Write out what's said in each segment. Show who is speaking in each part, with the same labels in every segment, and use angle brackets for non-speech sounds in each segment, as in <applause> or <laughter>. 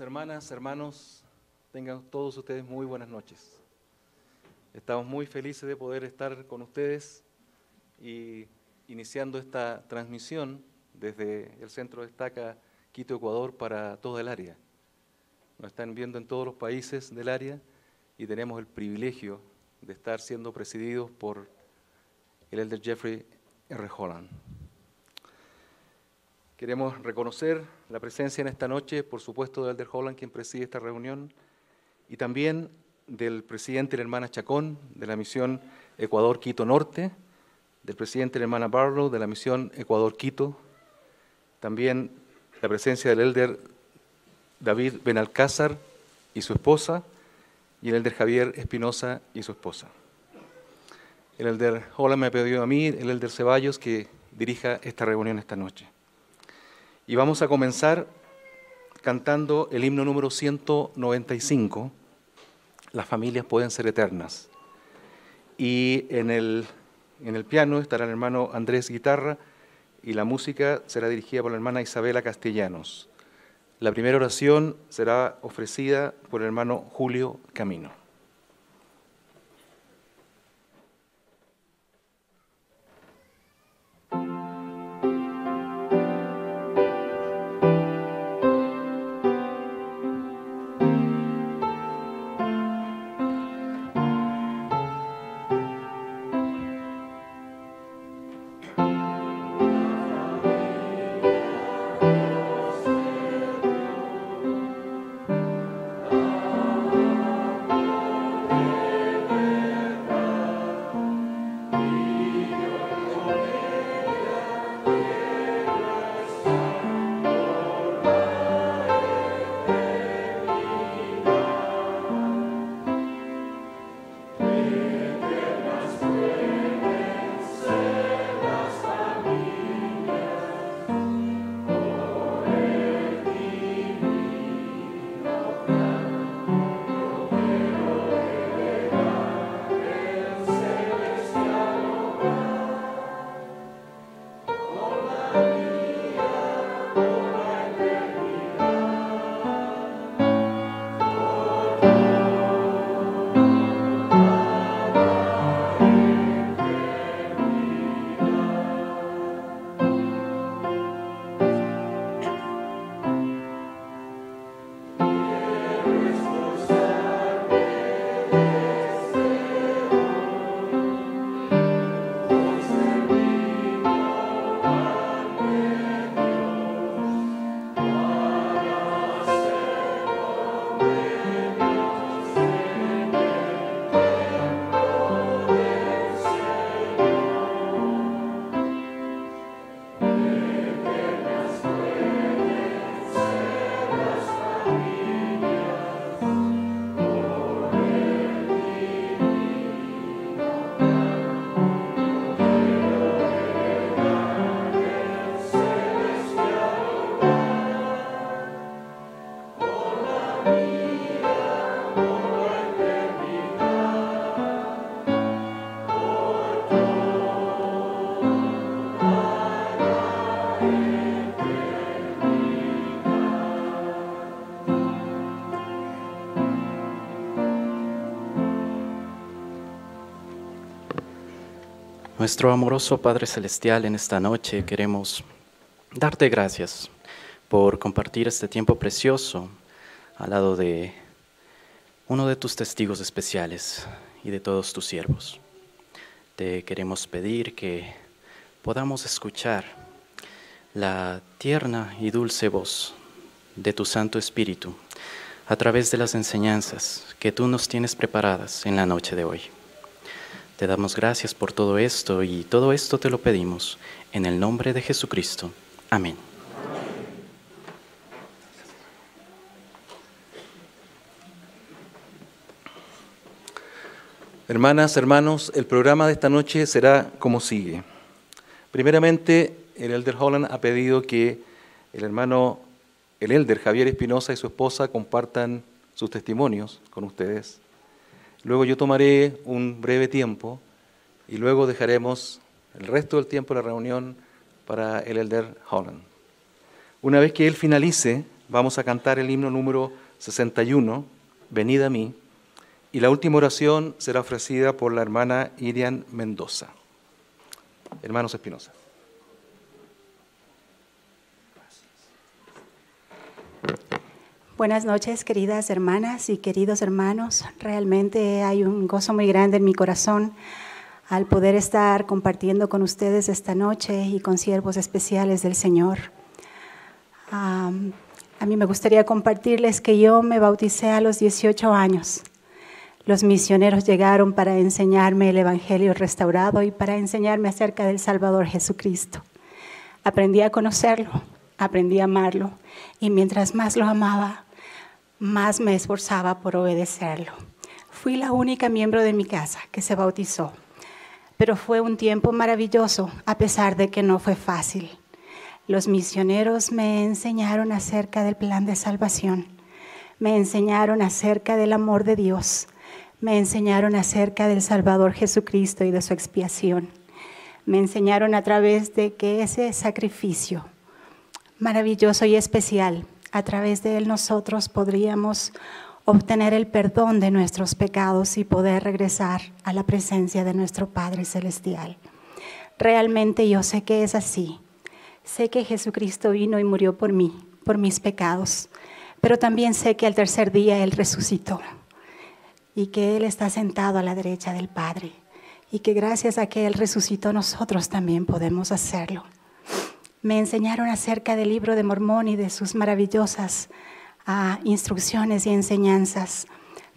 Speaker 1: hermanas, hermanos, tengan todos ustedes muy buenas noches. Estamos muy felices de poder estar con ustedes y iniciando esta transmisión desde el centro de Estaca, Quito, Ecuador, para todo el área. Nos están viendo en todos los países del área y tenemos el privilegio de estar siendo presididos por el elder Jeffrey R. Holland. Queremos reconocer la presencia en esta noche, por supuesto, del Elder Holland, quien preside esta reunión, y también del presidente y la hermana Chacón, de la misión Ecuador-Quito Norte, del presidente y la hermana Barlow, de la misión Ecuador-Quito, también la presencia del elder David Benalcázar y su esposa, y el elder Javier Espinosa y su esposa. El elder Holland me ha pedido a mí, el elder Ceballos, que dirija esta reunión esta noche. Y vamos a comenzar cantando el himno número 195, Las familias pueden ser eternas. Y en el, en el piano estará el hermano Andrés Guitarra y la música será dirigida por la hermana Isabela Castellanos. La primera oración será ofrecida por el hermano Julio Camino. Nuestro amoroso Padre Celestial, en esta noche queremos darte gracias por compartir este tiempo precioso al lado de uno de tus testigos especiales y de todos tus siervos. Te queremos pedir que podamos escuchar la tierna y dulce voz de tu Santo Espíritu a través de las enseñanzas que tú nos tienes preparadas en la noche de hoy. Te damos gracias por todo esto y todo esto te lo pedimos en el nombre de Jesucristo. Amén. Hermanas, hermanos, el programa de esta noche será como sigue. Primeramente, el Elder Holland ha pedido que el hermano, el Elder Javier Espinosa y su esposa compartan sus testimonios con ustedes. Luego yo tomaré un breve tiempo y luego dejaremos el resto del tiempo de la reunión para el Elder Holland. Una vez que él finalice, vamos a cantar el himno número 61, Venid a mí, y la última oración será ofrecida por la hermana Irian Mendoza. Hermanos Espinosa.
Speaker 2: Buenas noches, queridas hermanas y queridos hermanos. Realmente hay un gozo muy grande en mi corazón al poder estar compartiendo con ustedes esta noche y con siervos especiales del Señor. a mí me gustaría compartirles que yo me bauticé a los 18 años. Los misioneros llegaron para enseñarme el Evangelio restaurado y para enseñarme acerca del Salvador Jesucristo. Aprendí a conocerlo, aprendí a amarlo y mientras más lo amaba, más me esforzaba por obedecerlo. Fui la única miembro de mi casa que se bautizó, pero fue un tiempo maravilloso a pesar de que no fue fácil. Los misioneros me enseñaron acerca del plan de salvación, me enseñaron acerca del amor de Dios, me enseñaron acerca del Salvador Jesucristo y de su expiación. Me enseñaron a través de que ese sacrificio maravilloso y especial a través de Él nosotros podríamos obtener el perdón de nuestros pecados y poder regresar a la presencia de nuestro Padre Celestial. Realmente yo sé que es así. Sé que Jesucristo vino y murió por mí, por mis pecados, pero también sé que al tercer día Él resucitó y que Él está sentado a la derecha del Padre y que gracias a que Él resucitó nosotros también podemos hacerlo me enseñaron acerca del libro de Mormón y de sus maravillosas ah, instrucciones y enseñanzas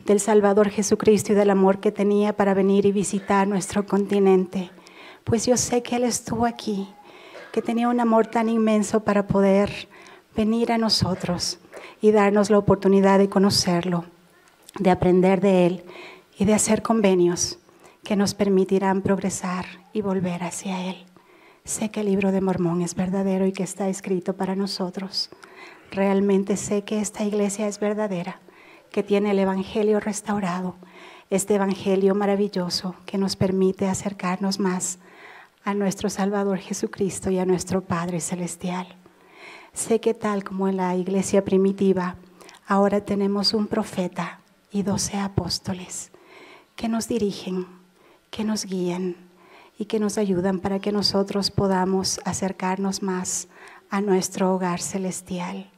Speaker 2: del Salvador Jesucristo y del amor que tenía para venir y visitar nuestro continente. Pues yo sé que Él estuvo aquí, que tenía un amor tan inmenso para poder venir a nosotros y darnos la oportunidad de conocerlo, de aprender de Él y de hacer convenios que nos permitirán progresar y volver hacia Él. Sé que el libro de Mormón es verdadero y que está escrito para nosotros. Realmente sé que esta iglesia es verdadera, que tiene el Evangelio restaurado, este Evangelio maravilloso que nos permite acercarnos más a nuestro Salvador Jesucristo y a nuestro Padre Celestial. Sé que tal como en la iglesia primitiva, ahora tenemos un profeta y doce apóstoles que nos dirigen, que nos guían, y que nos ayudan para que nosotros podamos acercarnos más a nuestro hogar celestial.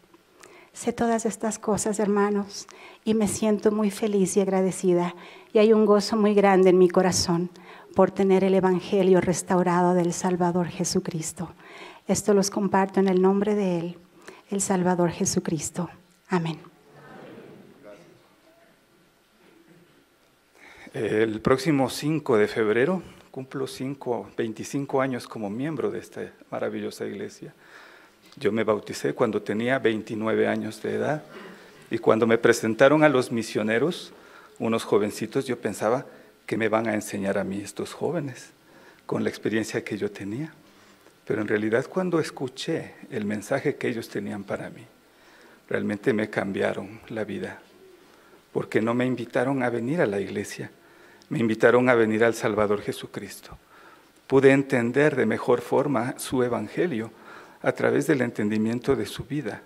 Speaker 2: Sé todas estas cosas, hermanos, y me siento muy feliz y agradecida, y hay un gozo muy grande en mi corazón por tener el Evangelio restaurado del Salvador Jesucristo. Esto los comparto en el nombre de Él, el Salvador Jesucristo. Amén.
Speaker 3: El próximo 5 de febrero cumplo cinco, 25 años como miembro de esta maravillosa iglesia. Yo me bauticé cuando tenía 29 años de edad y cuando me presentaron a los misioneros, unos jovencitos, yo pensaba que me van a enseñar a mí estos jóvenes con la experiencia que yo tenía. Pero en realidad cuando escuché el mensaje que ellos tenían para mí, realmente me cambiaron la vida, porque no me invitaron a venir a la iglesia me invitaron a venir al Salvador Jesucristo. Pude entender de mejor forma su Evangelio a través del entendimiento de su vida.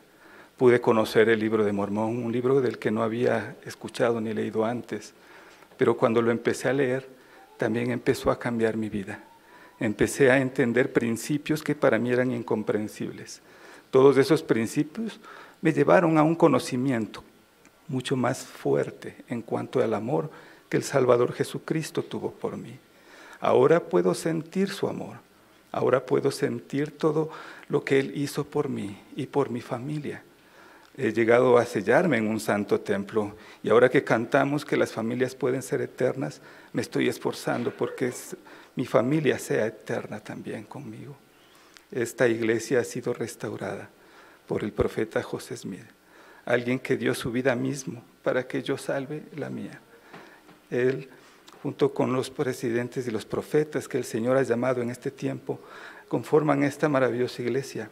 Speaker 3: Pude conocer el libro de Mormón, un libro del que no había escuchado ni leído antes, pero cuando lo empecé a leer, también empezó a cambiar mi vida. Empecé a entender principios que para mí eran incomprensibles. Todos esos principios me llevaron a un conocimiento mucho más fuerte en cuanto al amor que el Salvador Jesucristo tuvo por mí. Ahora puedo sentir su amor, ahora puedo sentir todo lo que Él hizo por mí y por mi familia. He llegado a sellarme en un santo templo y ahora que cantamos que las familias pueden ser eternas, me estoy esforzando porque mi familia sea eterna también conmigo. Esta iglesia ha sido restaurada por el profeta José Smith, alguien que dio su vida mismo para que yo salve la mía. Él, junto con los presidentes y los profetas que el Señor ha llamado en este tiempo, conforman esta maravillosa iglesia,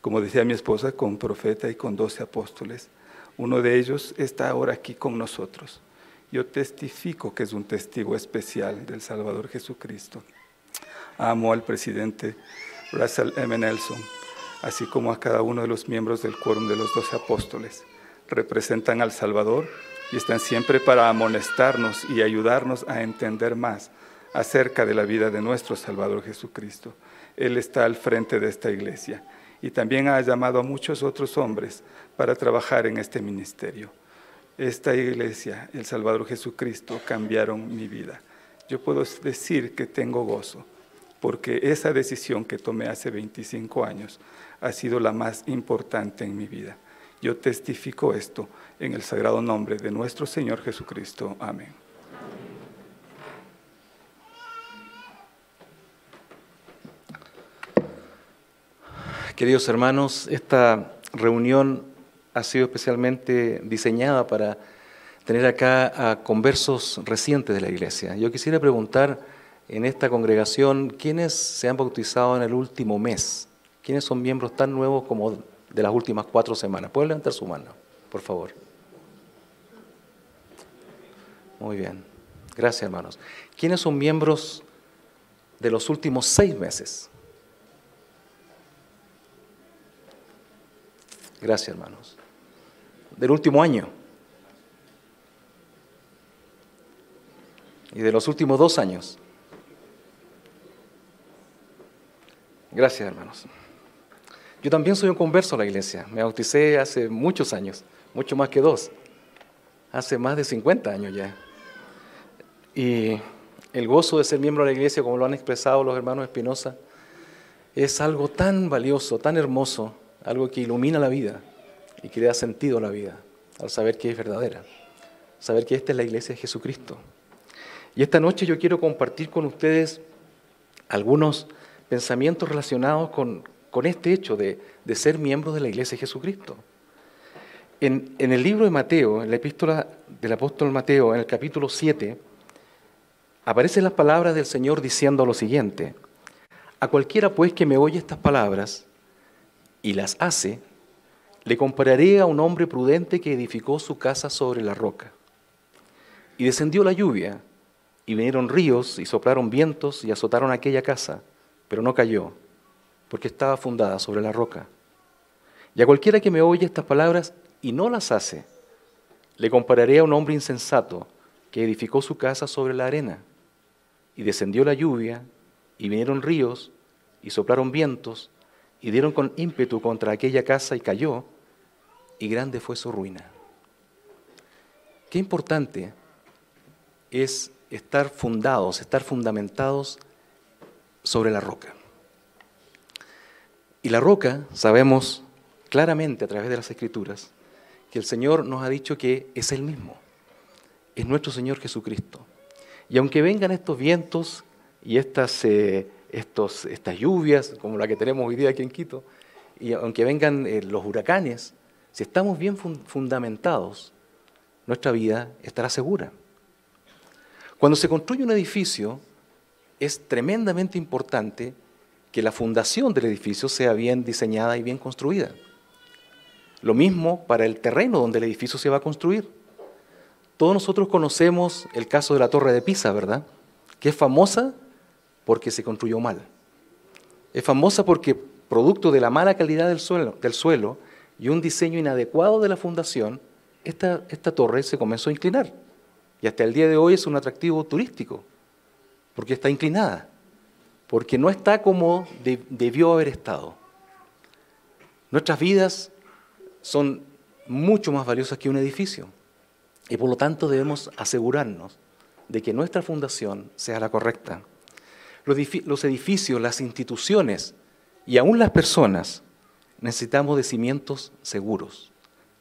Speaker 3: como decía mi esposa, con profeta y con doce apóstoles. Uno de ellos está ahora aquí con nosotros. Yo testifico que es un testigo especial del Salvador Jesucristo. Amo al presidente Russell M. Nelson, así como a cada uno de los miembros del quórum de los doce apóstoles. Representan al Salvador y están siempre para amonestarnos y ayudarnos a entender más acerca de la vida de nuestro Salvador Jesucristo. Él está al frente de esta iglesia y también ha llamado a muchos otros hombres para trabajar en este ministerio. Esta iglesia, el Salvador Jesucristo, cambiaron mi vida. Yo puedo decir que tengo gozo, porque esa decisión que tomé hace 25 años ha sido la más importante en mi vida. Yo testifico esto en el sagrado nombre de nuestro Señor Jesucristo. Amén.
Speaker 1: Queridos hermanos, esta reunión ha sido especialmente diseñada para tener acá a conversos recientes de la iglesia. Yo quisiera preguntar en esta congregación quiénes se han bautizado en el último mes, quiénes son miembros tan nuevos como de las últimas cuatro semanas. ¿Pueden levantar su mano, por favor? Muy bien. Gracias, hermanos. ¿Quiénes son miembros de los últimos seis meses? Gracias, hermanos. Del último año. Y de los últimos dos años. Gracias, hermanos. Yo también soy un converso a la iglesia. Me bauticé hace muchos años, mucho más que dos. Hace más de 50 años ya. Y el gozo de ser miembro de la iglesia, como lo han expresado los hermanos Espinosa, es algo tan valioso, tan hermoso, algo que ilumina la vida y que le da sentido a la vida, al saber que es verdadera, saber que esta es la iglesia de Jesucristo. Y esta noche yo quiero compartir con ustedes algunos pensamientos relacionados con, este hecho de, ser miembro de la iglesia de Jesucristo. En, en el libro de Mateo, en la epístola del apóstol Mateo, en el capítulo 7, aparecen las palabras del Señor diciendo lo siguiente, a cualquiera pues que me oye estas palabras y las hace, le compararé a un hombre prudente que edificó su casa sobre la roca. Y descendió la lluvia, y vinieron ríos, y soplaron vientos, y azotaron aquella casa, pero no cayó, porque estaba fundada sobre la roca. Y a cualquiera que me oye estas palabras y no las hace, le compararé a un hombre insensato que edificó su casa sobre la arena y descendió la lluvia, y vinieron ríos, y soplaron vientos, y dieron con ímpetu contra aquella casa y cayó, y grande fue su ruina. Qué importante es estar fundados, estar fundamentados sobre la roca. Y la roca, sabemos claramente a través de las escrituras, que el Señor nos ha dicho que es el mismo, es nuestro Señor Jesucristo. Y aunque vengan estos vientos y estas, eh, estas lluvias, como la que tenemos hoy día aquí en Quito, y aunque vengan eh, los huracanes, si estamos bien fundamentados, nuestra vida estará segura. Cuando se construye un edificio, es tremendamente importante que la fundación del edificio sea bien diseñada y bien construida. Lo mismo para el terreno donde el edificio se va a construir. Todos nosotros conocemos el caso de la Torre de Pisa, ¿verdad? Que es famosa porque se construyó mal. Es famosa porque, producto de la mala calidad del suelo, y un diseño inadecuado de la fundación, esta, torre se comenzó a inclinar. Y hasta el día de hoy es un atractivo turístico, porque está inclinada, porque no está como debió haber estado. Nuestras vidas son mucho más valiosas que un edificio. Y por lo tanto debemos asegurarnos de que nuestra fundación sea la correcta. Los edificios, las instituciones y aún las personas necesitamos de cimientos seguros.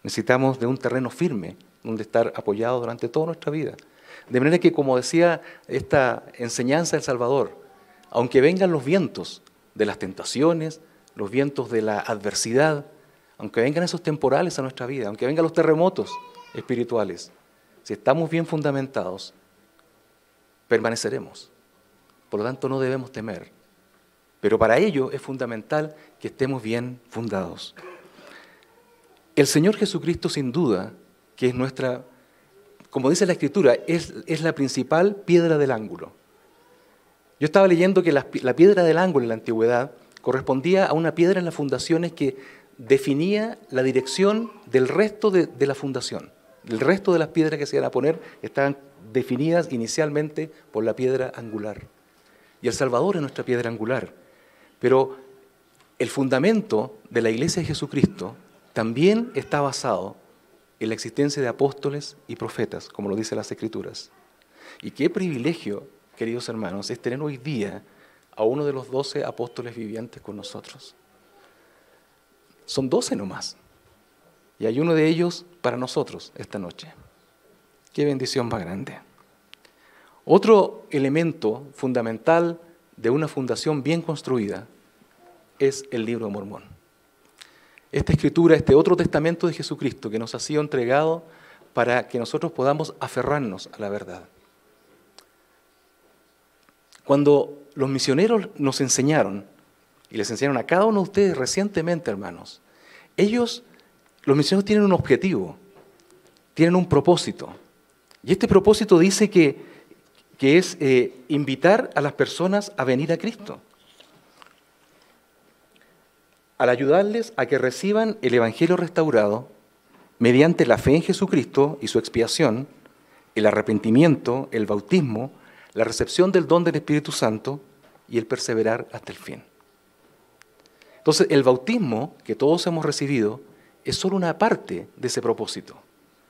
Speaker 1: Necesitamos de un terreno firme donde estar apoyados durante toda nuestra vida. De manera que, como decía esta enseñanza del Salvador, aunque vengan los vientos de las tentaciones, los vientos de la adversidad, aunque vengan esos temporales a nuestra vida, aunque vengan los terremotos espirituales, si estamos bien fundamentados, permaneceremos. Por lo tanto, no debemos temer. Pero para ello es fundamental que estemos bien fundados. El Señor Jesucristo, sin duda, que es nuestra, como dice la Escritura, es, la principal piedra del ángulo. Yo estaba leyendo que la, piedra del ángulo en la antigüedad correspondía a una piedra en las fundaciones que definía la dirección del resto de la fundación. El resto de las piedras que se iban a poner estaban definidas inicialmente por la piedra angular. Y El Salvador es nuestra piedra angular. Pero el fundamento de la iglesia de Jesucristo también está basado en la existencia de apóstoles y profetas, como lo dicen las Escrituras. Y qué privilegio, queridos hermanos, es tener hoy día a uno de los doce apóstoles vivientes con nosotros. Son doce nomás. Y hay uno de ellos para nosotros esta noche. Qué bendición más grande. Otro elemento fundamental de una fundación bien construida es el libro de Mormón. Esta escritura, este otro testamento de Jesucristo que nos ha sido entregado para que nosotros podamos aferrarnos a la verdad. Cuando los misioneros nos enseñaron, y les enseñaron a cada uno de ustedes recientemente, hermanos, ellos los misioneros tienen un objetivo, tienen un propósito. Y este propósito dice que, que es eh, invitar a las personas a venir a Cristo. Al ayudarles a que reciban el Evangelio restaurado mediante la fe en Jesucristo y su expiación, el arrepentimiento, el bautismo, la recepción del don del Espíritu Santo y el perseverar hasta el fin. Entonces, el bautismo que todos hemos recibido es solo una parte de ese propósito.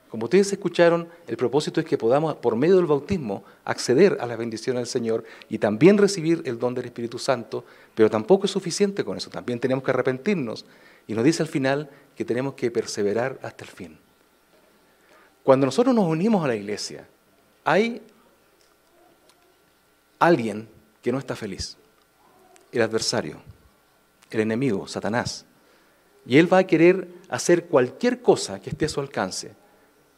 Speaker 1: Como ustedes escucharon, el propósito es que podamos, por medio del bautismo, acceder a las bendiciones del Señor y también recibir el don del Espíritu Santo, pero tampoco es suficiente con eso, también tenemos que arrepentirnos. Y nos dice al final que tenemos que perseverar hasta el fin. Cuando nosotros nos unimos a la iglesia, hay alguien que no está feliz, el adversario, el enemigo, Satanás, y Él va a querer hacer cualquier cosa que esté a su alcance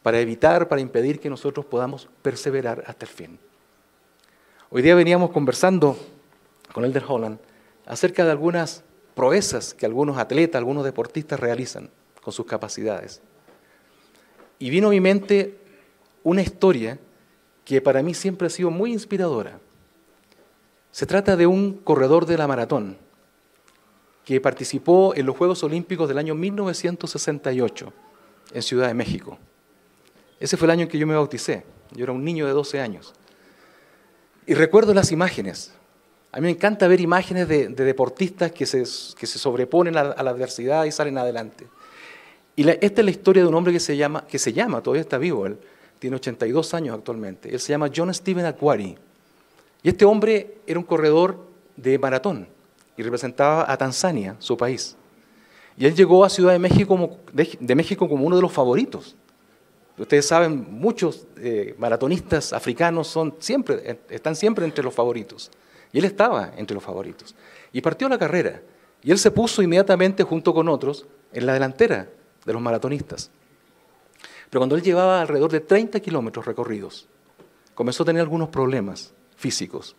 Speaker 1: para evitar, para impedir que nosotros podamos perseverar hasta el fin. Hoy día veníamos conversando con Elder Holland acerca de algunas proezas que algunos atletas, algunos deportistas realizan con sus capacidades. Y vino a mi mente una historia que para mí siempre ha sido muy inspiradora. Se trata de un corredor de la maratón, que participó en los Juegos Olímpicos del año 1968 en Ciudad de México. Ese fue el año en que yo me bauticé. Yo era un niño de 12 años. Y recuerdo las imágenes. A mí me encanta ver imágenes de, deportistas que se, que se sobreponen a, la adversidad y salen adelante. Y esta es la historia de un hombre que se llama, que se llama todavía está vivo él, tiene 82 años actualmente. Él se llama John Steven Aquari. Y este hombre era un corredor de maratón y representaba a Tanzania, su país. Y él llegó a Ciudad de México como, de, México como uno de los favoritos. Ustedes saben, muchos eh, maratonistas africanos son siempre, están siempre entre los favoritos. Y él estaba entre los favoritos. Y partió la carrera. Y él se puso inmediatamente junto con otros en la delantera de los maratonistas. Pero cuando él llevaba alrededor de 30 kilómetros recorridos, comenzó a tener algunos problemas físicos.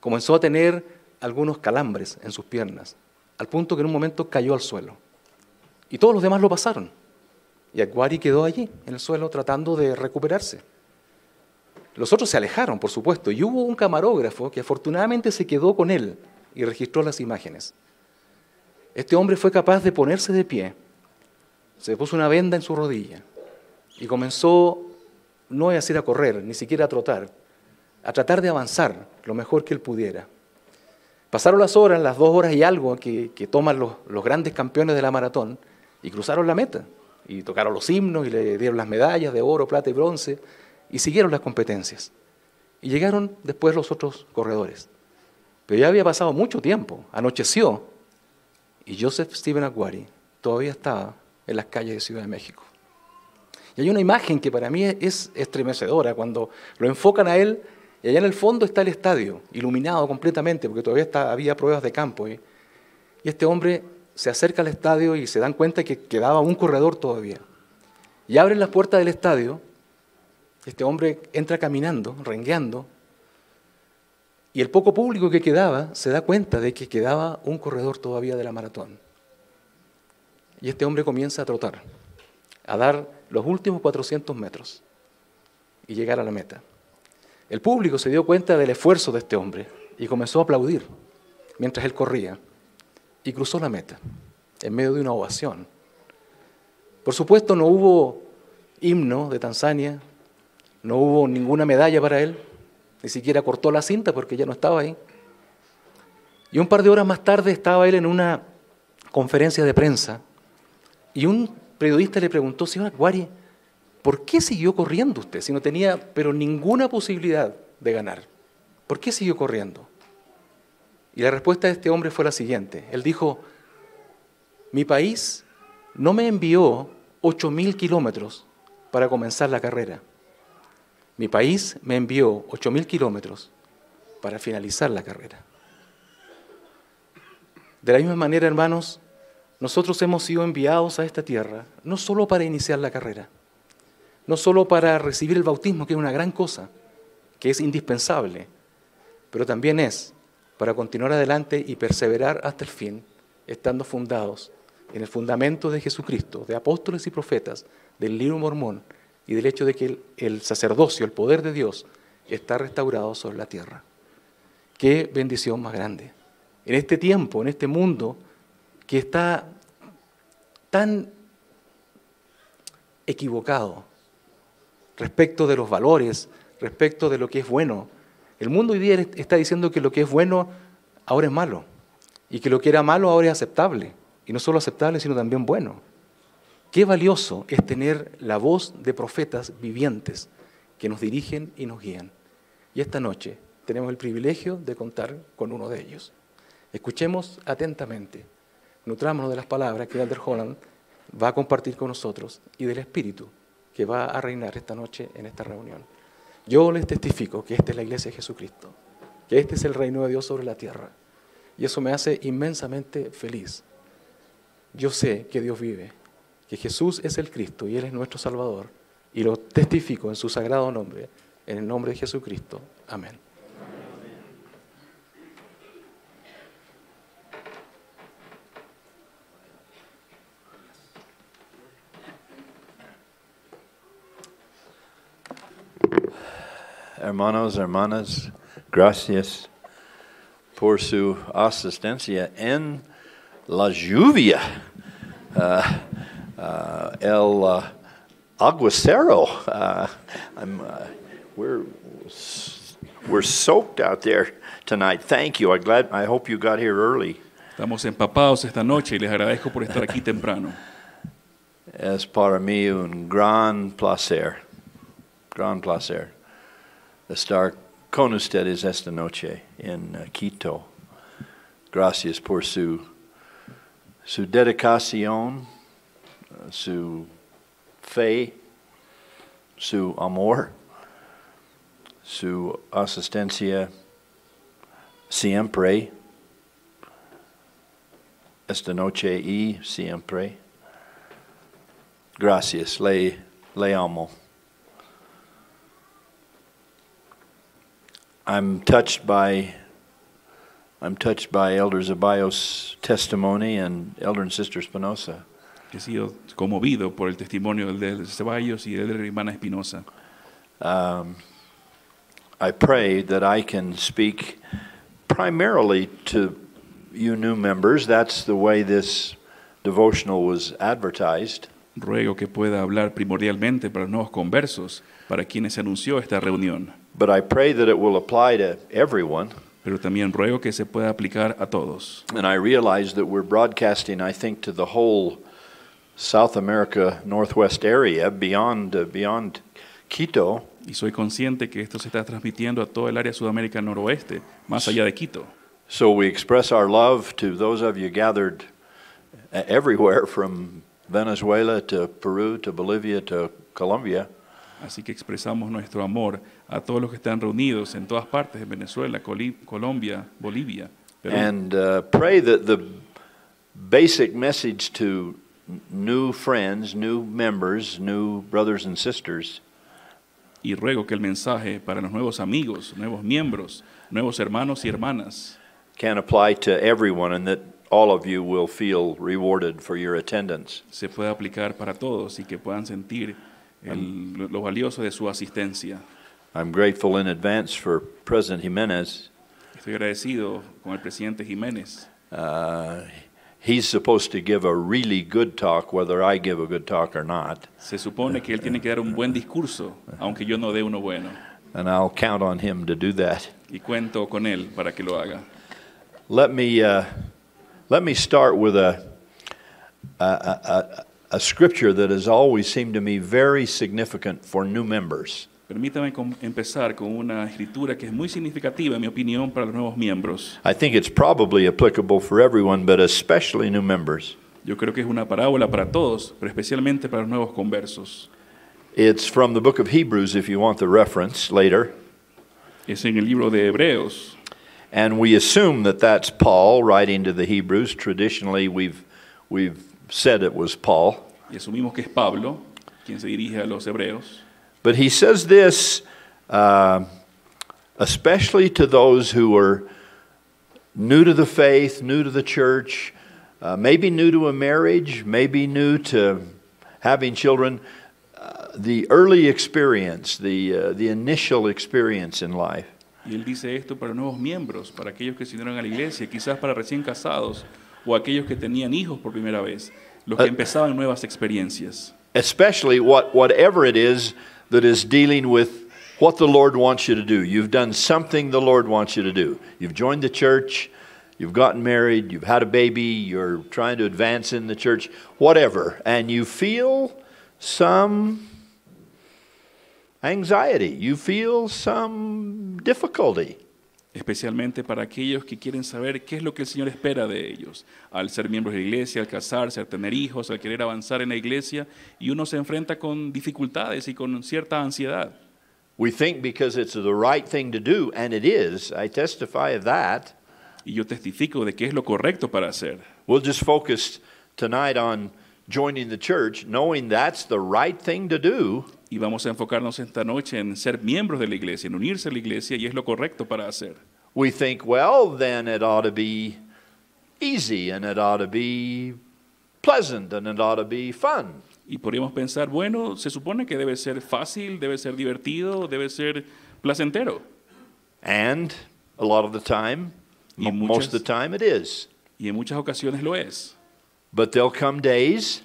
Speaker 1: Comenzó a tener algunos calambres en sus piernas, al punto que en un momento cayó al suelo. Y todos los demás lo pasaron. Y Aguari quedó allí, en el suelo, tratando de recuperarse. Los otros se alejaron, por supuesto, y hubo un camarógrafo que afortunadamente se quedó con él y registró las imágenes. Este hombre fue capaz de ponerse de pie, se puso una venda en su rodilla y comenzó, no a hacer a correr, ni siquiera a trotar, a tratar de avanzar lo mejor que él pudiera. Pasaron las horas, las dos horas y algo que, toman los, grandes campeones de la maratón y cruzaron la meta. Y tocaron los himnos y le dieron las medallas de oro, plata y bronce y siguieron las competencias. Y llegaron después los otros corredores. Pero ya había pasado mucho tiempo, anocheció y Joseph Stephen Aguari todavía estaba en las calles de Ciudad de México. Y hay una imagen que para mí es estremecedora cuando lo enfocan a él y allá en el fondo está el estadio, iluminado completamente, porque todavía había pruebas de campo. Y este hombre se acerca al estadio y se dan cuenta que quedaba un corredor todavía. Y abren las puertas del estadio. Este hombre entra caminando, rengueando. Y el poco público que quedaba se da cuenta de que quedaba un corredor todavía de la maratón. Y este hombre comienza a trotar, a dar los últimos 400 metros y llegar a la meta. El público se dio cuenta del esfuerzo de este hombre y comenzó a aplaudir mientras él corría y cruzó la meta en medio de una ovación. Por supuesto no hubo himno de Tanzania, no hubo ninguna medalla para él, ni siquiera cortó la cinta porque ya no estaba ahí. Y un par de horas más tarde estaba él en una conferencia de prensa y un periodista le preguntó, señor Aguari, ¿por qué siguió corriendo usted si no tenía, pero ninguna posibilidad de ganar? ¿Por qué siguió corriendo? Y la respuesta de este hombre fue la siguiente. Él dijo, mi país no me envió 8.000 kilómetros para comenzar la carrera. Mi país me envió 8.000 kilómetros para finalizar la carrera. De la misma manera, hermanos, nosotros hemos sido enviados a esta tierra no solo para iniciar la carrera, no solo para recibir el bautismo, que es una gran cosa, que es indispensable, pero también es para continuar adelante y perseverar hasta el fin, estando fundados en el fundamento de Jesucristo, de apóstoles y profetas, del libro mormón y del hecho de que el, el sacerdocio, el poder de Dios, está restaurado sobre la tierra. Qué bendición más grande. En este tiempo, en este mundo que está tan equivocado, respecto de los valores, respecto de lo que es bueno. El mundo hoy día está diciendo que lo que es bueno ahora es malo y que lo que era malo ahora es aceptable. Y no solo aceptable, sino también bueno. Qué valioso es tener la voz de profetas vivientes que nos dirigen y nos guían. Y esta noche tenemos el privilegio de contar con uno de ellos. Escuchemos atentamente, nutrámonos de las palabras que Elder Holland va a compartir con nosotros y del Espíritu que va a reinar esta noche en esta reunión. Yo les testifico que esta es la iglesia de Jesucristo, que este es el reino de Dios sobre la tierra. Y eso me hace inmensamente feliz. Yo sé que Dios vive, que Jesús es el Cristo y Él es nuestro Salvador. Y lo testifico en su sagrado nombre, en el nombre de Jesucristo. Amén.
Speaker 4: hermanos, hermanas, gracias por su asistencia en la lluvia, uh, uh, el uh, aguacero. Uh, uh, we're, we're soaked out there tonight. Thank you. I glad. I hope you got here early. Estamos empapados esta noche y les agradezco por estar aquí temprano. Es para mí un gran placer. Gran placer the star con ustedes esta noche in uh, Quito. Gracias por su, su dedicación, su fe, su amor, su asistencia siempre, esta noche y siempre. Gracias, le, le amo. I'm touched by I'm touched by Elder Zabayo's testimony and Elder and Sister Espinosa. He sido conmovido por el testimonio del Elder Ceballos y del hermana Espinosa. Um, I pray that I can speak primarily to you new members. That's the way this devotional was advertised. Ruego que pueda hablar primordialmente para los nuevos conversos, para quienes se anunció esta reunión. But I pray that it will apply to everyone. Pero también ruego que se pueda aplicar a todos. And I realize that we're broadcasting, I think, to the whole South America northwest area beyond uh, beyond Quito. Y soy consciente que esto se está transmitiendo a todo el área sudamérica noroeste, más allá de Quito. So we express our love to those of you gathered uh, everywhere from Venezuela to Peru to Bolivia to Colombia. Así que expresamos nuestro amor a todos los que están reunidos en todas partes, de Venezuela, Colombia, Bolivia. And uh, pray that the basic message to new friends, new members, new brothers and sisters. Y ruego que el mensaje para los nuevos amigos, nuevos miembros, nuevos hermanos y hermanas can apply to everyone and that all of you will feel rewarded for your attendance. Se pueda aplicar para todos y que puedan sentir el, lo valioso de su asistencia. I'm grateful in advance for President Jimenez. Estoy agradecido con el presidente Jiménez. Uh, he's supposed to give a really good talk whether I give a good talk or not. Se supone que él tiene que dar un buen discurso, aunque yo no dé uno bueno. And I'll count on him to do that. Y cuento con él para que lo haga. Let me uh, let me start with a, a, a, a a scripture that has always seemed to me very significant for new members. Permítame empezar con una escritura que es muy significativa, en mi opinión, para los nuevos miembros. I think it's probably applicable for everyone, but especially new members. Yo creo que es una parábola para todos, pero especialmente para los nuevos conversos. It's from the book of Hebrews, if you want the reference later. Es en el libro de Hebreos. And we assume that that's Paul writing to the Hebrews. Traditionally, we've we've said it was Paul. Y asumimos que es Pablo quien se dirige a los hebreos. But he says this, uh, especially to those who are new to the faith, new to the church, uh, maybe new to a marriage, maybe new to having children. Uh, the early experience, the, uh, the initial experience in life. Y él dice esto para nuevos miembros, para aquellos que se unieron a la iglesia, quizás para recién casados, o aquellos que tenían hijos por primera vez, los uh, que empezaban nuevas experiencias. Especially what, whatever it is that is dealing with what the Lord wants you to do. You've done something the Lord wants you to do. You've joined the church, you've gotten married, you've had a baby, you're trying to advance in the church, whatever, and you feel some anxiety, you feel some difficulty. especialmente para aquellos que quieren saber qué es lo que el Señor espera de ellos, al ser miembros de la iglesia, al casarse, al tener hijos, al querer avanzar en la iglesia, y uno se enfrenta con dificultades y con cierta ansiedad. We think because it's the right thing to do, and Y yo testifico de que es lo correcto para hacer. We'll just focus tonight on joining the church, knowing that's the right thing to do y vamos a enfocarnos esta noche en ser miembros de la iglesia, en unirse a la iglesia y es lo correcto para hacer. We think, well, then it ought to be easy and it ought to be pleasant and it ought to be fun. Y podríamos pensar, bueno, se supone que debe ser fácil, debe ser divertido, debe ser placentero. And a lot of the time, most of the time it is. Y en muchas ocasiones lo es. But there'll come days,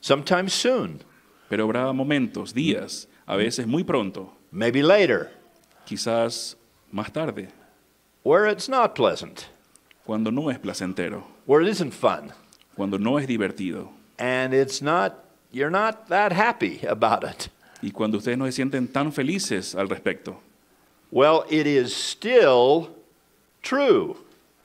Speaker 4: sometimes soon. Pero habrá momentos, días, a veces muy pronto, maybe later, quizás más tarde, where it's not pleasant, cuando no es placentero, where it isn't fun, cuando no es divertido, and it's not you're not that happy about it. Y cuando ustedes no se sienten tan felices al respecto. Well, it is still true.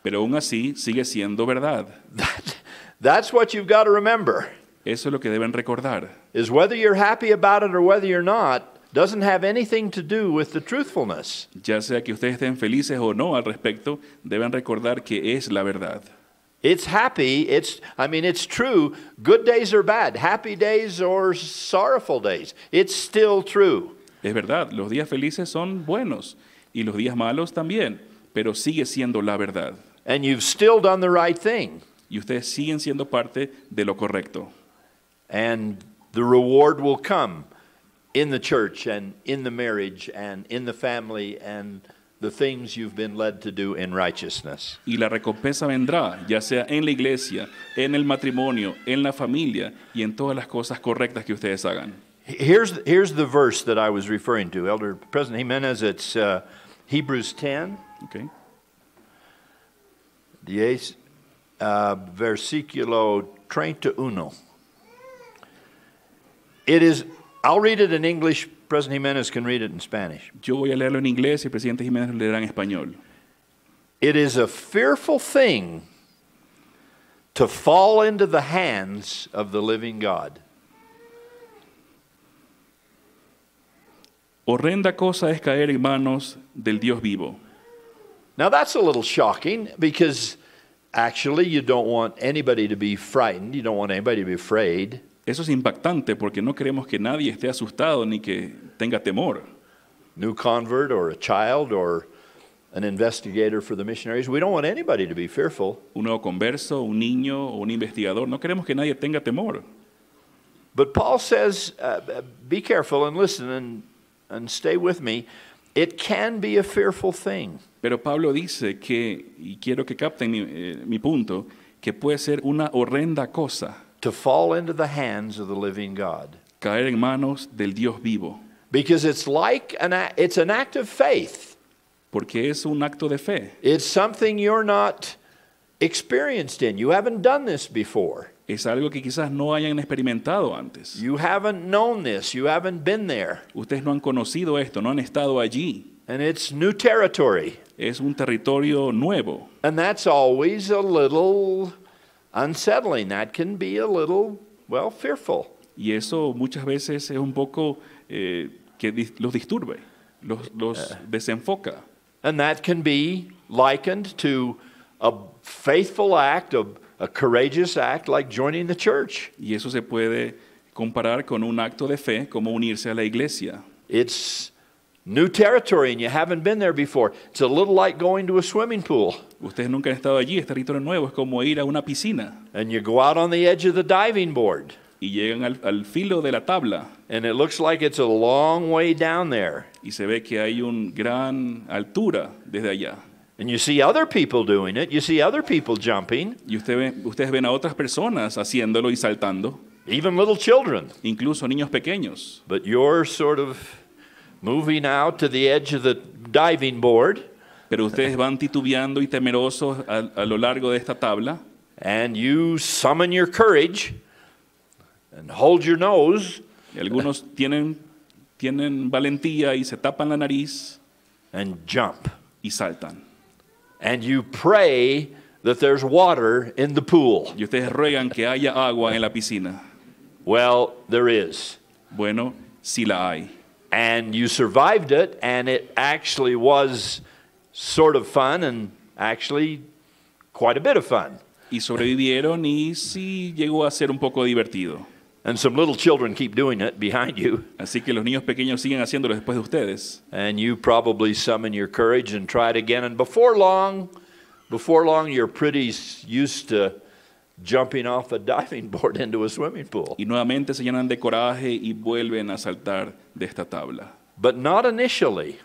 Speaker 4: Pero aún así sigue siendo verdad. <laughs> That, that's what you've got to remember. Eso es lo que deben recordar. Is whether you're happy about it or whether you're not doesn't have anything to do with the truthfulness. Ya sea que ustedes estén felices o no al respecto, deben recordar que es la verdad. It's happy, it's I mean it's true, good days or bad, happy days or sorrowful days. It's still true. Es verdad, los días felices son buenos y los días malos también, pero sigue siendo la verdad. And you've still done the right thing. Y ustedes siguen siendo parte de lo correcto. And the reward will come in the church and in the marriage and in the family and the things you've been led to do in righteousness. Y la recompensa vendrá, ya sea en la iglesia, en el matrimonio, en la familia y en todas las cosas correctas que ustedes hagan. Here's here's the verse that I was referring to, Elder President Jimenez. It's uh, Hebrews 10. Okay. Diez uh, versículo 31. It is, I'll read it in English, President Jimenez can read it in Spanish. Yo voy a leerlo en inglés y presidente Jiménez lo leerá en español. It is a fearful thing to fall into the hands of the living God. Horrenda cosa es caer en manos del Dios vivo. Now that's a little shocking because actually you don't want anybody to be frightened, you don't want anybody to be afraid. Eso es impactante porque no queremos que nadie esté asustado ni que tenga temor. Un nuevo converso, un niño o un investigador, no queremos que nadie tenga temor. But Paul says, uh, be careful and listen and, stay with me. It can be a fearful thing. Pero Pablo dice que, y quiero que capten mi eh, punto, que puede ser una horrenda cosa. to fall into the hands of the living God. Caer en manos del Dios vivo. Because it's like an it's an act of faith. Porque es un acto de fe. It's something you're not experienced in. You haven't done this before. Es algo que quizás no hayan experimentado antes. You haven't known this. You haven't been there. Ustedes no han conocido esto, no han estado allí. And it's new territory. Es un territorio nuevo. And that's always a little unsettling. That can be a little, well, fearful. Y eso muchas veces es un poco eh, que los disturbe, los, los eh. desenfoca. And that can be likened to a faithful act, a, a courageous act like joining the church. Y eso se puede comparar con un acto de fe como unirse a la iglesia. It's New territory and you haven't been there before. It's a little like going to a swimming pool. Ustedes nunca han estado allí, es territorio nuevo, es como ir a una piscina. And you go out on the edge of the diving board. Y llegan al, al filo de la tabla. And it looks like it's a long way down there. Y se ve que hay un gran altura desde allá. And you see other people doing it. You see other people jumping. Y usted ve, ustedes ven a otras personas haciéndolo y saltando. Even little children. Incluso niños pequeños. But you're sort of Moving out to the edge of the diving board. Pero ustedes van titubeando y temerosos a, a lo largo de esta tabla. And you summon your courage and hold your nose. Y algunos tienen tienen valentía y se tapan la nariz. And jump. Y saltan. And you pray that there's water in the pool. Y ustedes ruegan que haya agua en la piscina. Well, there is. Bueno, sí la hay and you survived it, and it actually was sort of fun and actually quite a bit of fun. Y sobrevivieron y sí llegó a ser un poco divertido. And some little children keep doing it behind you. Así que los niños pequeños siguen haciéndolo después de ustedes. And you probably summon your courage and try it again. And before long, before long, you're pretty used to jumping off a diving board into a swimming pool. Y nuevamente se llenan de coraje y vuelven a saltar de esta tabla. But not initially.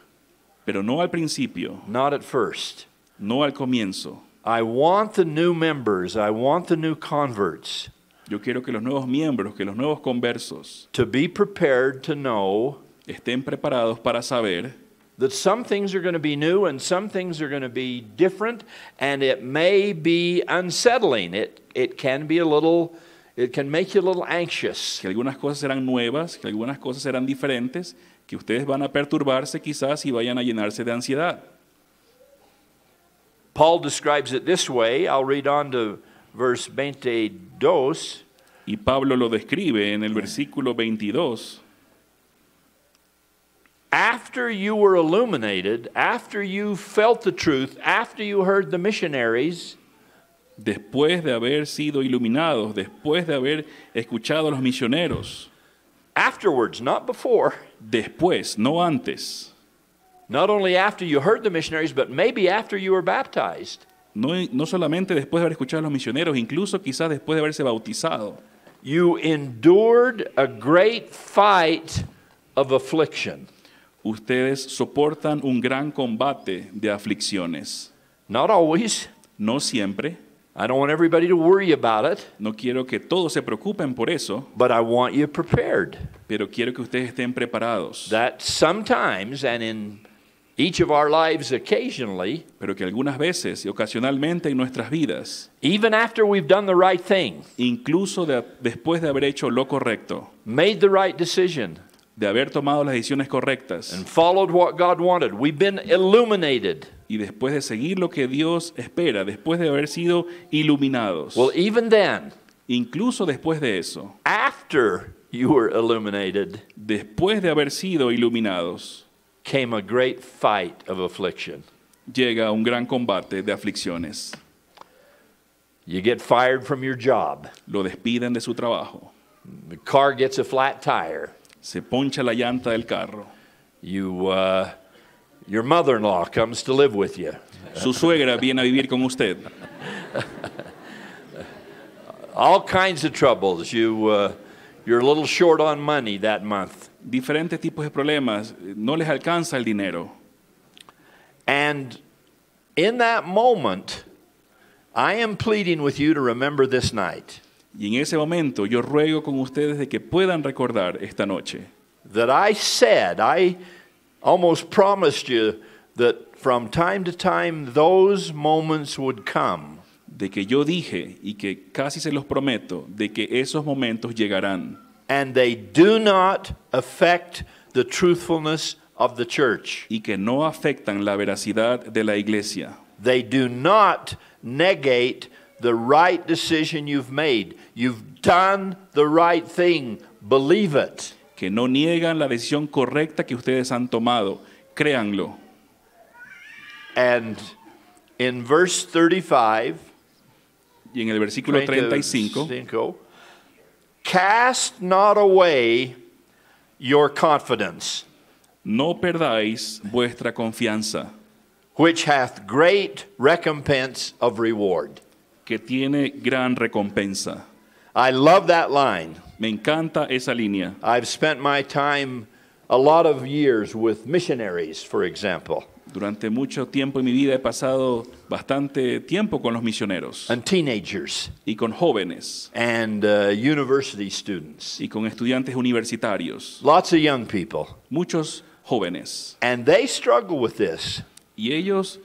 Speaker 4: Pero no al principio. Not at first. No al comienzo. I want the new members, I want the new converts. Yo quiero que los nuevos miembros, que los nuevos conversos to be prepared to know estén preparados para saber that some things are going to be new and some things are going to be different, and it may be unsettling. It, it can be a little. It can make you a little anxious. Que algunas cosas serán nuevas, que algunas cosas serán diferentes, que ustedes van a perturbarse quizás y vayan a llenarse de ansiedad. Paul describes it this way. I'll read on to verse 22. Y Pablo lo describe en el versículo 22 after you were illuminated, after you felt the truth, after you heard the missionaries, después de haber sido iluminados, después de haber escuchado a los misioneros, afterwards, not before, después, no antes, not only after you heard the missionaries, but maybe after you were baptized. No, no solamente después de haber escuchado a los misioneros, incluso quizás después de haberse bautizado. You endured a great fight of affliction. Ustedes soportan un gran combate de aflicciones. Not always. No siempre. I don't want everybody to worry about it. No quiero que todos se preocupen por eso. But I want you prepared. Pero quiero que ustedes estén preparados. That sometimes and in each of our lives occasionally, pero que algunas veces y ocasionalmente en nuestras vidas, even after we've done the right thing, incluso después de haber hecho lo correcto, made the right decision, de haber tomado las decisiones correctas and followed what God wanted, we've been illuminated. y después de seguir lo que Dios espera, después de haber sido iluminados. Well, even then, incluso después de eso, after you were illuminated, después de haber sido iluminados, came a great fight of affliction. Llega un gran combate de aflicciones. You get fired from your job. Lo despiden de su trabajo. The car gets a flat tire. Se poncha la llanta del carro. You, uh, your mother-in-law comes to live with you. Su suegra viene a vivir con usted. All kinds of troubles. You, uh, you're a little short on money that month. Diferentes tipos de problemas. No les alcanza el dinero. And in that moment, I am pleading with you to remember this night. Y en ese momento yo ruego con ustedes de que puedan recordar esta noche moments De que yo dije y que casi se los prometo de que esos momentos llegarán. the church. Y que no afectan la veracidad de la iglesia. They do not negate the right decision you've made. You've done the right thing. Believe it. Que no niegan la decisión correcta que ustedes han tomado. Créanlo. And in verse 35, y en el versículo 35, 35 cast not away your confidence. No perdáis vuestra confianza. Which hath great recompense of reward. que tiene gran recompensa. I love that line. Me encanta esa línea. I've spent my time a lot of years with missionaries, for example. Durante mucho tiempo en mi vida he pasado bastante tiempo con los misioneros. And teenagers. Y con jóvenes. And uh, university students. Y con estudiantes universitarios. Lots of young people. Muchos jóvenes. And they struggle with this. Y ellos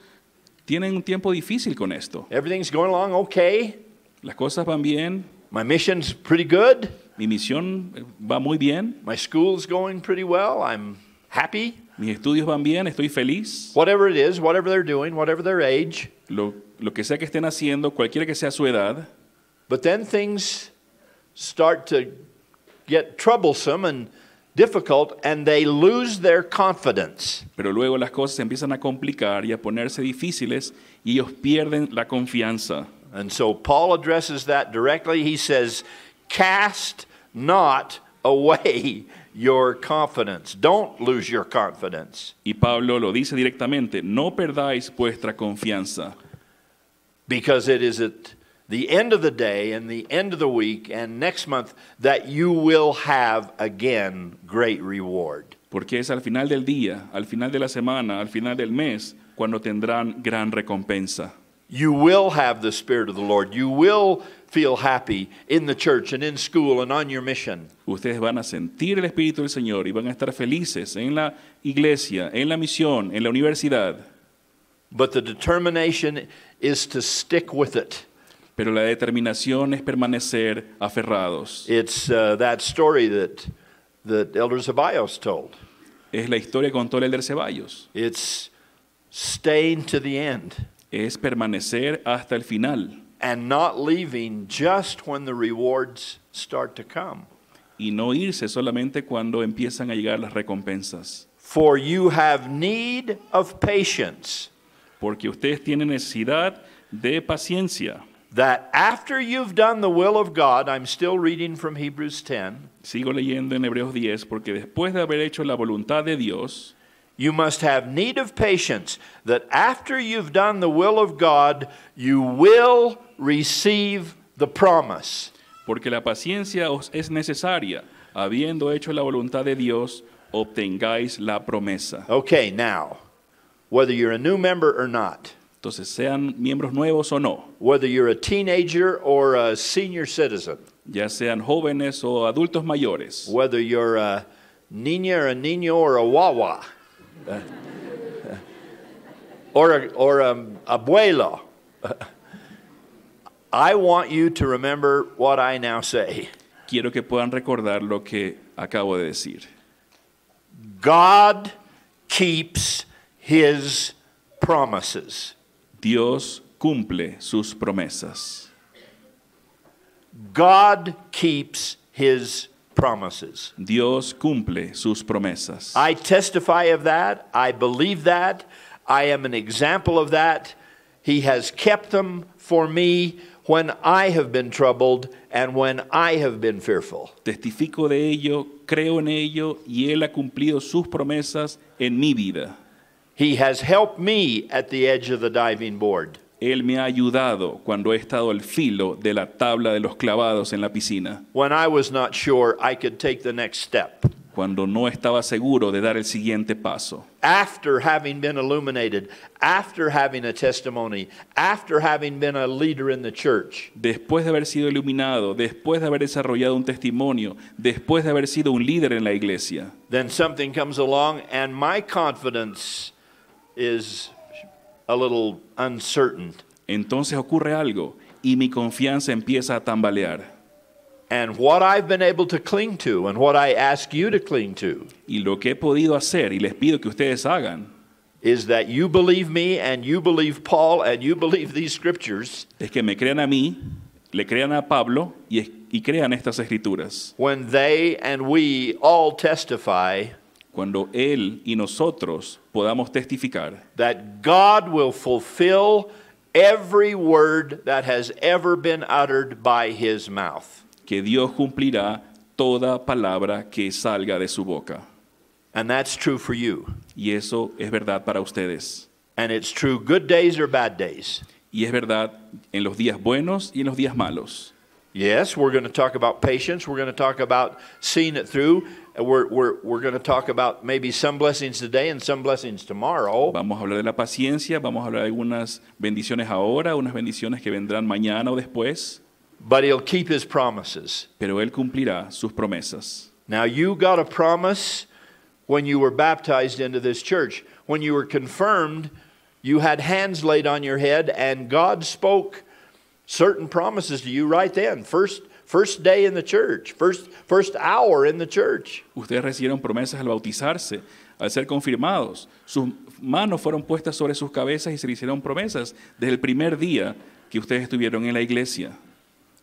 Speaker 4: tienen un tiempo difícil con esto. Everything's going along okay. Las cosas van bien. My mission's pretty good. Mi misión eh, va muy bien. My school's going pretty well. I'm happy. Mis estudios van bien, estoy feliz. Whatever it is, whatever they're doing, whatever their age. Lo, lo que sea que estén haciendo, cualquiera que sea su edad. But then things start to get troublesome and difficult and they lose their confidence. Pero luego las cosas empiezan a complicar y a ponerse difíciles y ellos pierden la confianza. And so Paul addresses that directly. He says, "Cast not away your confidence. Don't lose your confidence." Y Pablo lo dice directamente, no perdáis vuestra confianza. Because it is a- the end of the day and the end of the week and next month that you will have again great reward. Porque es al final del día, al final de la semana, al final del mes cuando tendrán gran recompensa. You will have the spirit of the Lord. You will feel happy in the church and in school and on your mission. Ustedes van a sentir el espíritu del Señor y van a estar felices en la iglesia, en la misión, en la universidad. But the determination is to stick with it. pero la determinación es permanecer aferrados. Uh, es la historia que contó el Elder Ceballos. the Es permanecer hasta el final. Y no irse solamente cuando empiezan a llegar las recompensas. have patience. Porque ustedes tienen necesidad de paciencia. that after you've done the will of God, I'm still reading from Hebrews 10. Sigo leyendo en Hebreos 10 porque después de haber hecho la voluntad de Dios, you must have need of patience that after you've done the will of God, you will receive the promise. Porque la paciencia os es necesaria, habiendo hecho la voluntad de Dios, obtengáis la promesa. Okay, now, whether you're a new member or not. Entonces, sean miembros nuevos o no, whether you're a teenager or a senior citizen, ya sean jóvenes o adultos mayores, whether you're a niña or a niño or a wawa, <laughs> or a, or a abuelo. <laughs> I want you to remember what I now say. quiero que puedan recordar lo que acabo de decir. God keeps his promises. Dios cumple sus promesas. God keeps his promises. Dios cumple sus promesas. I testify of that. I believe that. I am an example of that. He has kept them for me when I have been troubled and when I have been fearful. Testifico de ello, creo en ello y él ha cumplido sus promesas en mi vida. He has helped me at the edge of the diving board. Él me ha ayudado cuando he estado al filo de la tabla de los clavados en la piscina. When I was not sure I could take the next step. Cuando no estaba seguro de dar el siguiente paso. After having been illuminated, after having a testimony, after having been a leader in the church. Después de haber sido iluminado, después de haber desarrollado un testimonio, después de haber sido un líder en la iglesia. Then something comes along and my confidence is a little uncertain. Entonces ocurre algo y mi confianza empieza a tambalear. And what I've been able to cling to and what I ask you to cling to. Y lo que he podido hacer y les pido que ustedes hagan is that you believe me and you believe Paul and you believe these scriptures. Es que me crean a mí, le crean a Pablo y, y crean estas escrituras. When they and we all testify cuando él y nosotros podamos testificar that God will fulfill every word that has ever been uttered by his mouth. que Dios cumplirá toda palabra que salga de su boca. And that's true for you. Y eso es verdad para ustedes. And it's true good days or bad days. Y es verdad en los días buenos y en los días malos. Yes, we're going to talk about patience. We're going to talk about seeing it through we're, we're, we're going to talk about maybe some blessings today and some blessings tomorrow. Vamos a hablar de la paciencia, vamos a hablar de algunas bendiciones ahora, unas bendiciones que vendrán mañana o después. But he'll keep his promises. Pero él cumplirá sus promesas. Now you got a promise when you were baptized into this church. When you were confirmed, you had hands laid on your head and God spoke certain promises to you right then. First, first day in the church, first, first hour in the church. Ustedes recibieron promesas al bautizarse, al ser confirmados. Sus manos fueron puestas sobre sus cabezas y se hicieron promesas desde el primer día que ustedes estuvieron en la iglesia.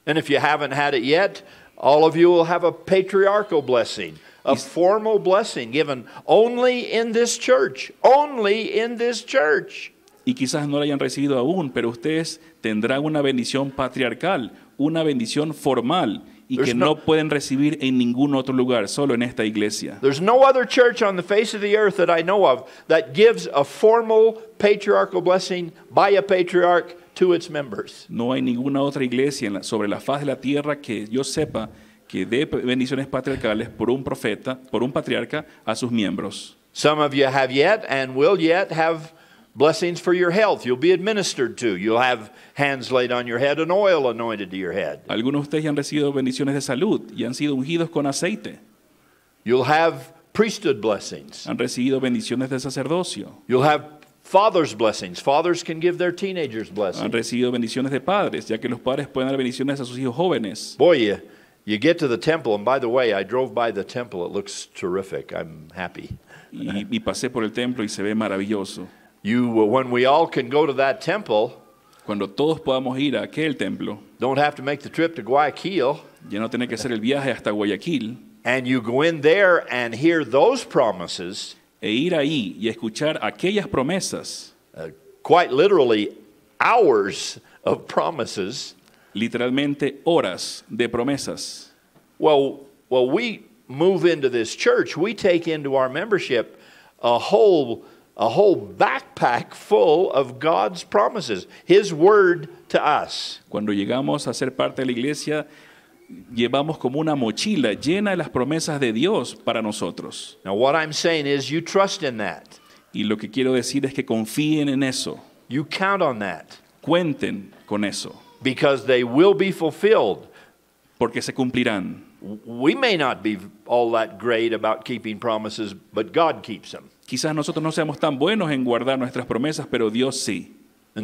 Speaker 4: And if you haven't had it yet, all of you will have a patriarchal blessing, a formal blessing given only in this church, only in this church. y quizás no la hayan recibido aún, pero ustedes tendrán una bendición patriarcal, una bendición formal y que no, pueden recibir en ningún otro lugar, solo en esta iglesia. no hay ninguna otra iglesia la, sobre la faz de la tierra que yo sepa que dé bendiciones patriarcales por un profeta, por un patriarca a sus miembros. Blessings for your health. You'll be administered to. You'll have hands laid on your head and oil anointed to your head. Algunos de ustedes han recibido bendiciones de salud y han sido ungidos con aceite. You'll have priesthood blessings. Han recibido bendiciones de sacerdocio. You'll have father's blessings. Fathers can give their teenagers blessings. Han recibido bendiciones de padres, ya que los padres pueden dar bendiciones a sus hijos jóvenes. Boy, you, you get to the temple, and by the way, I drove by the temple. It looks terrific. I'm happy. y, y pasé por el templo y se ve maravilloso. You, when we all can go to that temple, cuando todos podamos ir a aquel templo, don't have to make the trip to Guayaquil. Ya no tiene que hacer el viaje hasta Guayaquil. And you go in there and hear those promises. E ir ahí y escuchar aquellas promesas. Uh, quite literally, hours of promises. Literalmente horas de promesas. Well, well, we move into this church. We take into our membership a whole a whole backpack full of God's promises, His word to us. Cuando llegamos a ser parte de la iglesia, llevamos como una mochila llena de las promesas de Dios para nosotros. Now what I'm saying is you trust in that. Y lo que quiero decir es que confíen en eso. You count on that. Cuenten con eso. Because they will be fulfilled. Porque se cumplirán. We may not be all that great about keeping promises, but God keeps them. Quizás nosotros no seamos tan buenos en guardar nuestras promesas, pero Dios sí.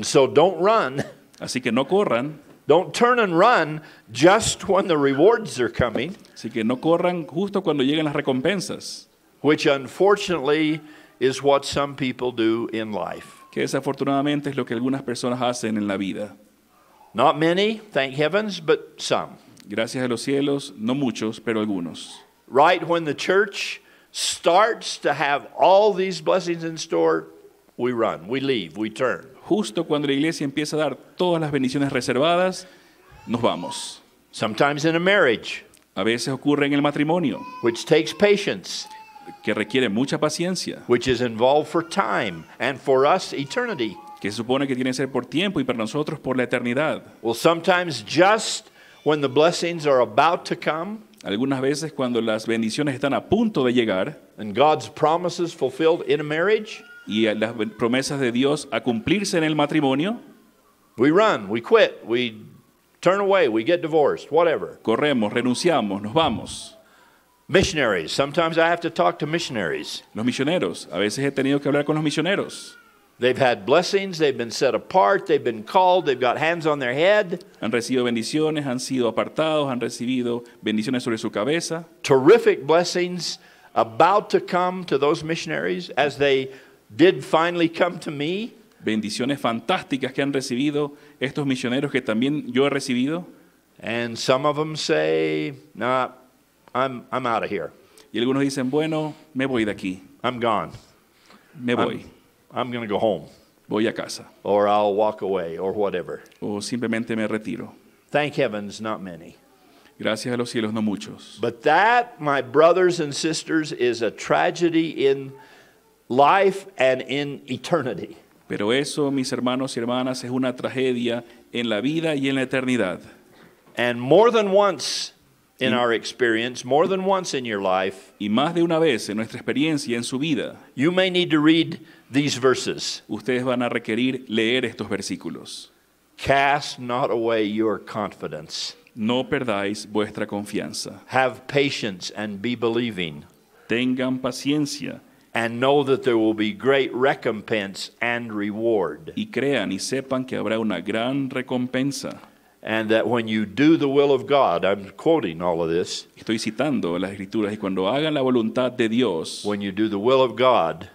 Speaker 4: so don't run. Así que no corran. Don't turn and run just when the rewards are coming. Así que no corran justo cuando lleguen las recompensas. Which unfortunately is what some people do in life. Que desafortunadamente es lo que algunas personas hacen en la vida. Not many, thank heavens, but some. Gracias a los cielos, no muchos, pero algunos. Right when the church starts to have all these blessings in store, we run, we leave, we turn. Justo cuando la iglesia empieza a dar todas las bendiciones reservadas, nos vamos. Sometimes in a marriage, a veces ocurre en el matrimonio, which takes patience, que requiere mucha paciencia, which is involved for time and for us eternity. Que se supone que tiene que ser por tiempo y para nosotros por la eternidad. Well, sometimes just when the blessings are about to come, Algunas veces cuando las bendiciones están a punto de llegar God's promises y las promesas de Dios a cumplirse en el matrimonio, Corremos, renunciamos, nos vamos. Los misioneros, a veces he tenido que hablar con los misioneros. They've had blessings, they've been set apart, they've been called, they've got hands on their head. Han recibido bendiciones, han sido apartados, han recibido bendiciones sobre su cabeza. Terrific blessings about to come to those missionaries as they did finally come to me. Bendiciones fantásticas que han recibido estos misioneros que también yo he recibido. And some of them say, "Nah, I'm I'm out of here." Y algunos dicen, "Bueno, me voy de aquí." I'm gone. Me voy. I'm, I'm going to go home. Voy a casa. Or I'll walk away or whatever. O simplemente me retiro. Thank heavens, not many. Gracias a los cielos, no muchos. But that, my brothers and sisters, is a tragedy in life and in eternity. Pero eso, mis hermanos y hermanas, es una tragedia en la vida y en la eternidad. And more than once in our experience, more than once in your life, y más de una vez en nuestra experiencia en su vida, you may need to read these verses. Ustedes van a requerir leer estos versículos. Cast not away your confidence. No perdáis vuestra confianza. Have patience and be believing. Tengan paciencia. And know that there will be great recompense and reward. Y crean y sepan que habrá una gran recompensa. And that when you do the will of God, I'm quoting all of this. Estoy citando las escrituras y cuando hagan la voluntad de Dios. When you do the will of God.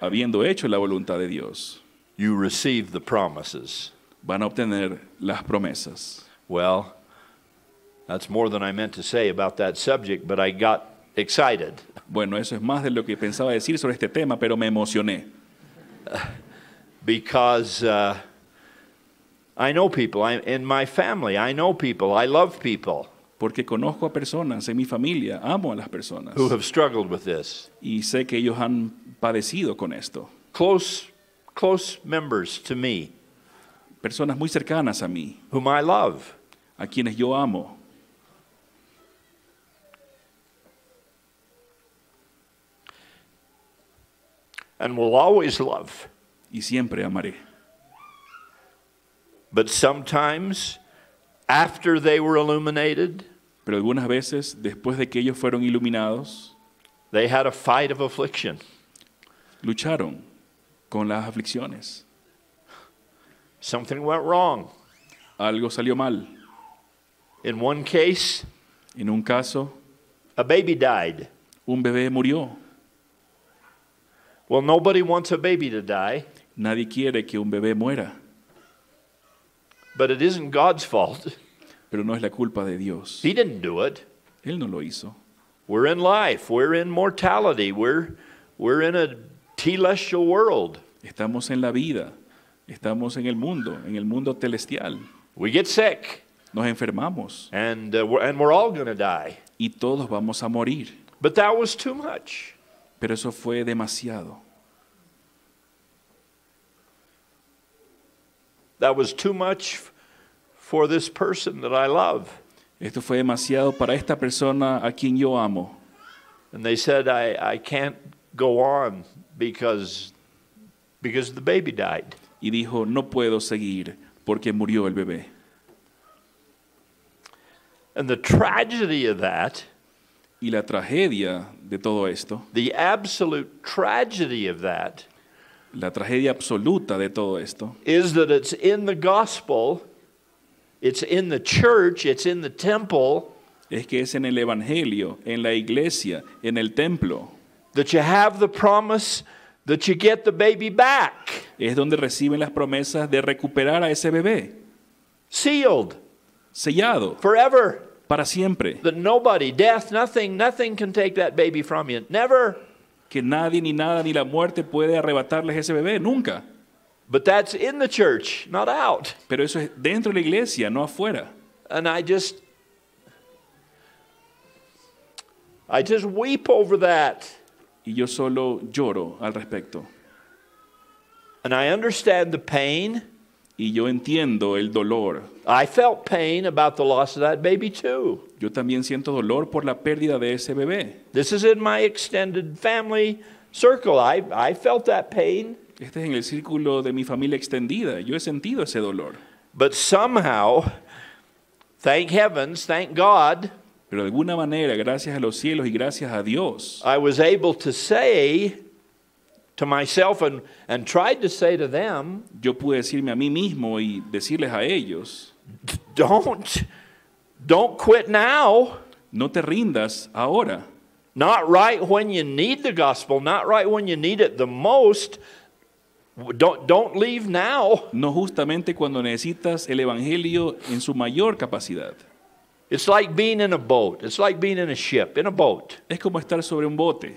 Speaker 4: habiendo hecho la voluntad de Dios, Van a obtener las promesas. Bueno, eso es más de lo que pensaba decir sobre este tema, pero me emocioné. Because people Porque conozco a personas en mi familia, amo a las personas. Y sé que ellos han padecido con esto. Close, close members to me, Personas muy cercanas a mí, whom I love. a quienes yo amo. and will always love. Y siempre amaré. But sometimes, after they were illuminated, Pero algunas veces, después de que ellos fueron iluminados, they had a fight of affliction. lucharon con las aflicciones. Something went wrong. Algo salió mal. In one case, en un caso, a baby died. Un bebé murió. Well, nobody wants a baby to die. Nadie quiere que un bebé muera. But it isn't God's fault. Pero no es la culpa de Dios. He didn't do it. Él no lo hizo. We're in life. We're in mortality. We're we're in a telestial world. Estamos en la vida, estamos en el mundo, en el mundo celestial. We get sick. Nos enfermamos. And, uh, we're, and we're all going to die. Y todos vamos a morir. But that was too much. Pero eso fue demasiado. That was too much for this person that I love. Esto fue demasiado para esta persona a quien yo amo. And they said I, I can't go on Y dijo, no puedo seguir porque murió el bebé. y la tragedia de todo esto, la tragedia absoluta de todo esto, es que es en el evangelio, en la iglesia, en el templo. that you have the promise that you get the baby back. Es donde reciben las promesas de recuperar a ese bebé. Sealed. Sellado. Forever. Para siempre. That nobody, death, nothing, nothing can take that baby from you. Never. Que nadie ni nada ni la muerte puede arrebatarles ese bebé nunca. But that's in the church, not out. Pero eso es dentro de la iglesia, no afuera. And I just I just weep over that. y yo solo lloro al respecto. And I understand the pain. Y yo entiendo el dolor. I felt pain about the loss of that baby too. Yo también siento dolor por la pérdida de ese bebé. This is in my extended family circle. I, I felt that pain. Este es en el círculo de mi familia extendida. Yo he sentido ese dolor. But somehow, thank heavens, thank God. Pero de alguna manera, gracias a los cielos y gracias a Dios, I was able to say to myself and, and tried to say to them, yo pude decirme a mí mismo y decirles a ellos, don't, don't quit now. no te rindas ahora. Not right when you need the gospel, not right when you need it the most. Don't, don't leave now. No justamente cuando necesitas el evangelio en su mayor capacidad. It's like being in a boat. It's like being in a ship, in a boat. Es como estar sobre un bote.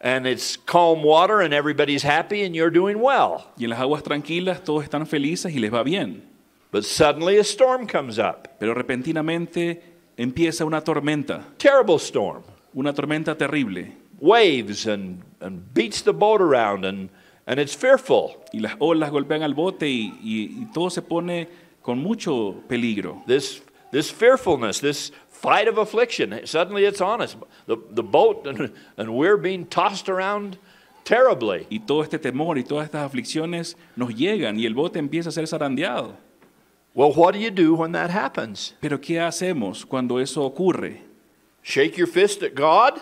Speaker 4: And it's calm water and everybody's happy and you're doing well. Y en las aguas tranquilas todos están felices y les va bien. But suddenly a storm comes up. Pero repentinamente empieza una tormenta. Terrible storm. Una tormenta terrible. Waves and, and beats the boat around and, and it's fearful. Y las olas golpean al bote y, y, y todo se pone con mucho peligro. This this fearfulness, this fight of affliction, suddenly it's on us. The, the boat, and, and we're being tossed around terribly. Y todo este temor y todas estas aflicciones nos llegan y el bote empieza a ser zarandeado. Well, what do you do when that happens? Pero ¿qué hacemos cuando eso ocurre? Shake your fist at God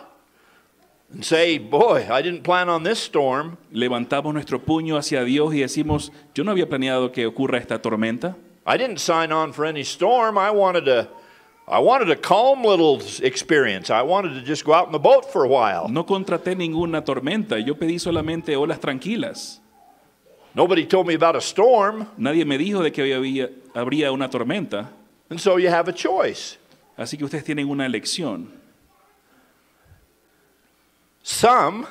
Speaker 4: and say, "Boy, I didn't plan on this storm." Levantamos nuestro puño hacia Dios y decimos, "Yo no había planeado que ocurra esta tormenta." I didn't sign on for any storm. I wanted a, I wanted a calm little experience. I wanted to just go out in the boat for a while. No contraté ninguna tormenta. Yo pedí solamente olas tranquilas. Nobody told me about a storm. Nadie me dijo de que había, habría una tormenta. And so you have a choice. Así que ustedes tienen una elección. Some,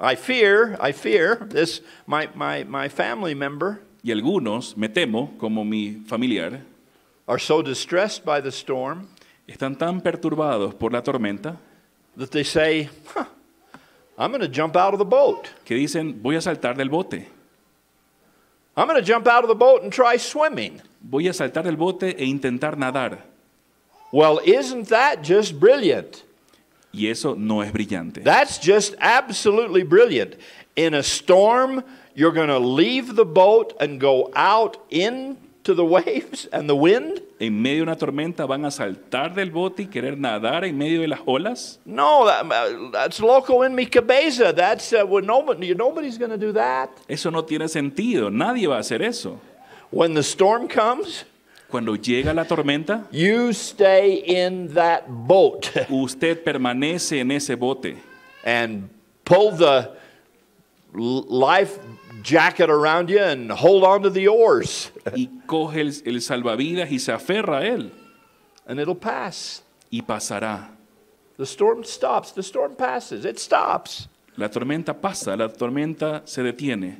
Speaker 4: I fear, I fear, this, my, my, my family member, y algunos, me temo, como mi familiar, are so distressed by the storm están tan perturbados por la tormenta that they say, huh, I'm going to jump out of the boat. que dicen, voy a saltar del bote. I'm going to jump out of the boat and try swimming. Voy a saltar del bote e intentar nadar. Well, isn't that just brilliant? Y eso no es brillante. That's just absolutely brilliant. In a storm, you're going to leave the boat and go out into the <laughs> waves and the wind? En medio de una tormenta van a saltar del bote y querer nadar en medio de las olas? No, that, uh, that's loco in mi cabeza. That's uh, well, nobody, nobody's going to do that. Eso no tiene sentido. Nadie va a hacer eso. When the storm comes, cuando llega la tormenta, you stay in that boat. <laughs> Usted permanece en ese bote. And pull the life jacket around you and hold on to the oars. y coge el, el salvavidas y se aferra a él. And it'll pass. Y pasará. The storm stops. The storm passes. It stops. La tormenta pasa. La tormenta se detiene.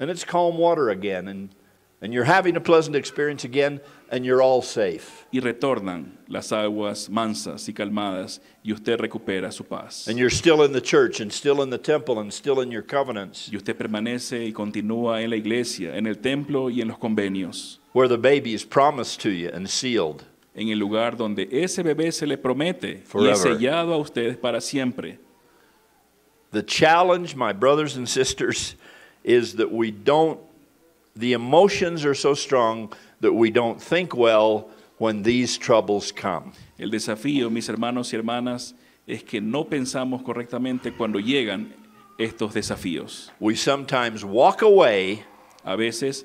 Speaker 4: And it's calm water again. And and you're having a pleasant experience again, and you're all safe. Y retornan las aguas mansas y calmadas, y usted recupera su paz. And you're still in the church, and still in the temple, and still in your covenants, Y usted permanece y continúa en la iglesia, en el templo y en los convenios, where the baby is promised to you and sealed. en el lugar donde ese bebé se le promete y es sellado a ustedes para siempre. The challenge, my brothers and sisters, is that we don't the emotions are so strong that we don't think well when these troubles come. El desafío, mis hermanos y hermanas, es que no pensamos correctamente cuando llegan estos desafíos. We sometimes walk away a veces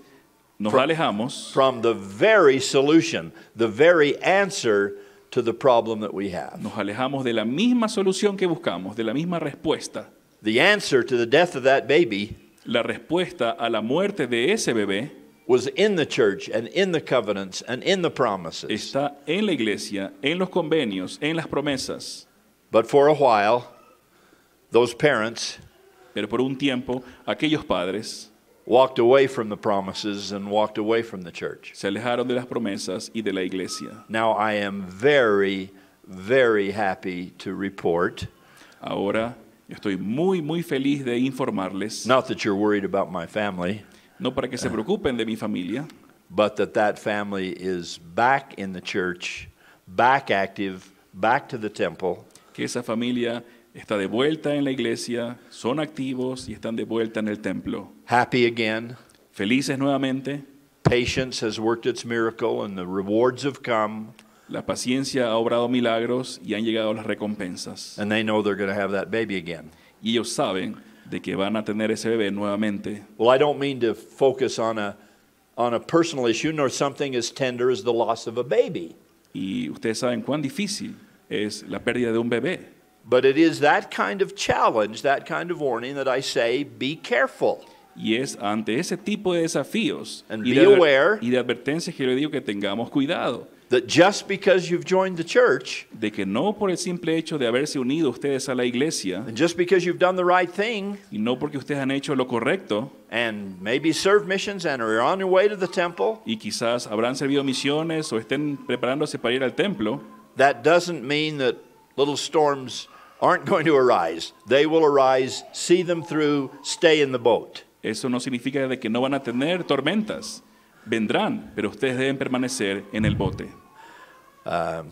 Speaker 4: nos alejamos from the very solution, the very answer to the problem that we have. Nos alejamos de la misma solución que buscamos, de la misma respuesta. The answer to the death of that baby la respuesta a la muerte de ese bebé was in the church and in the covenants and in the promises. Está en la iglesia, en los convenios, en las promesas. But for a while, those parents Pero por un tiempo, aquellos padres walked away from the promises and walked away from the church. Se alejaron de las promesas y de la iglesia. Now I am very very happy to report Ahora estoy muy, muy feliz de informarles. Not that you're worried about my family, No para que se preocupen de mi familia, but that that family is back in the church, back active, back to the temple, que esa familia está de vuelta en la iglesia, son activos y están de vuelta en el templo. happy again. Felices nuevamente, Patience has worked its miracle, and the rewards have come. La paciencia ha obrado milagros y han llegado las recompensas. Y ellos saben de que van a tener ese bebé nuevamente. Y ustedes saben cuán difícil es la pérdida de un bebé. Y es ante ese tipo de desafíos y, de advertencias que le digo que tengamos cuidado. that just because you've joined the church, de que no por el simple hecho de haberse unido ustedes a la iglesia, and just because you've done the right thing, y no porque ustedes han hecho lo correcto, and maybe served missions and are on your way to the temple, y quizás habrán servido misiones o estén preparándose para ir al templo, that doesn't mean that little storms aren't going to arise. They will arise. See them through. Stay in the boat. Eso no significa de que no van a tener tormentas. Vendrán, pero ustedes deben permanecer en el bote. Um,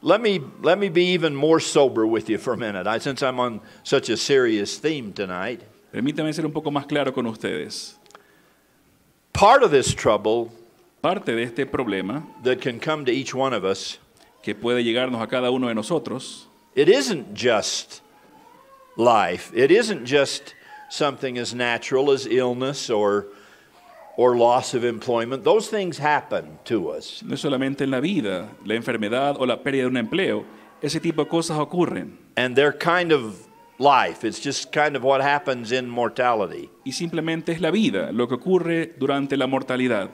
Speaker 4: let me, let me be even more sober with you for a minute, I, since I'm on such a serious theme tonight. Permítame ser un poco más claro con ustedes. Part of this trouble Parte de este problema that can come to each one of us, que puede llegarnos a cada uno de nosotros, it isn't just life. It isn't just something as natural as illness or or loss No solamente en la vida, la enfermedad o la pérdida de un empleo, ese tipo de cosas ocurren. And they're kind of life. It's Y simplemente es la vida, lo que ocurre durante la mortalidad.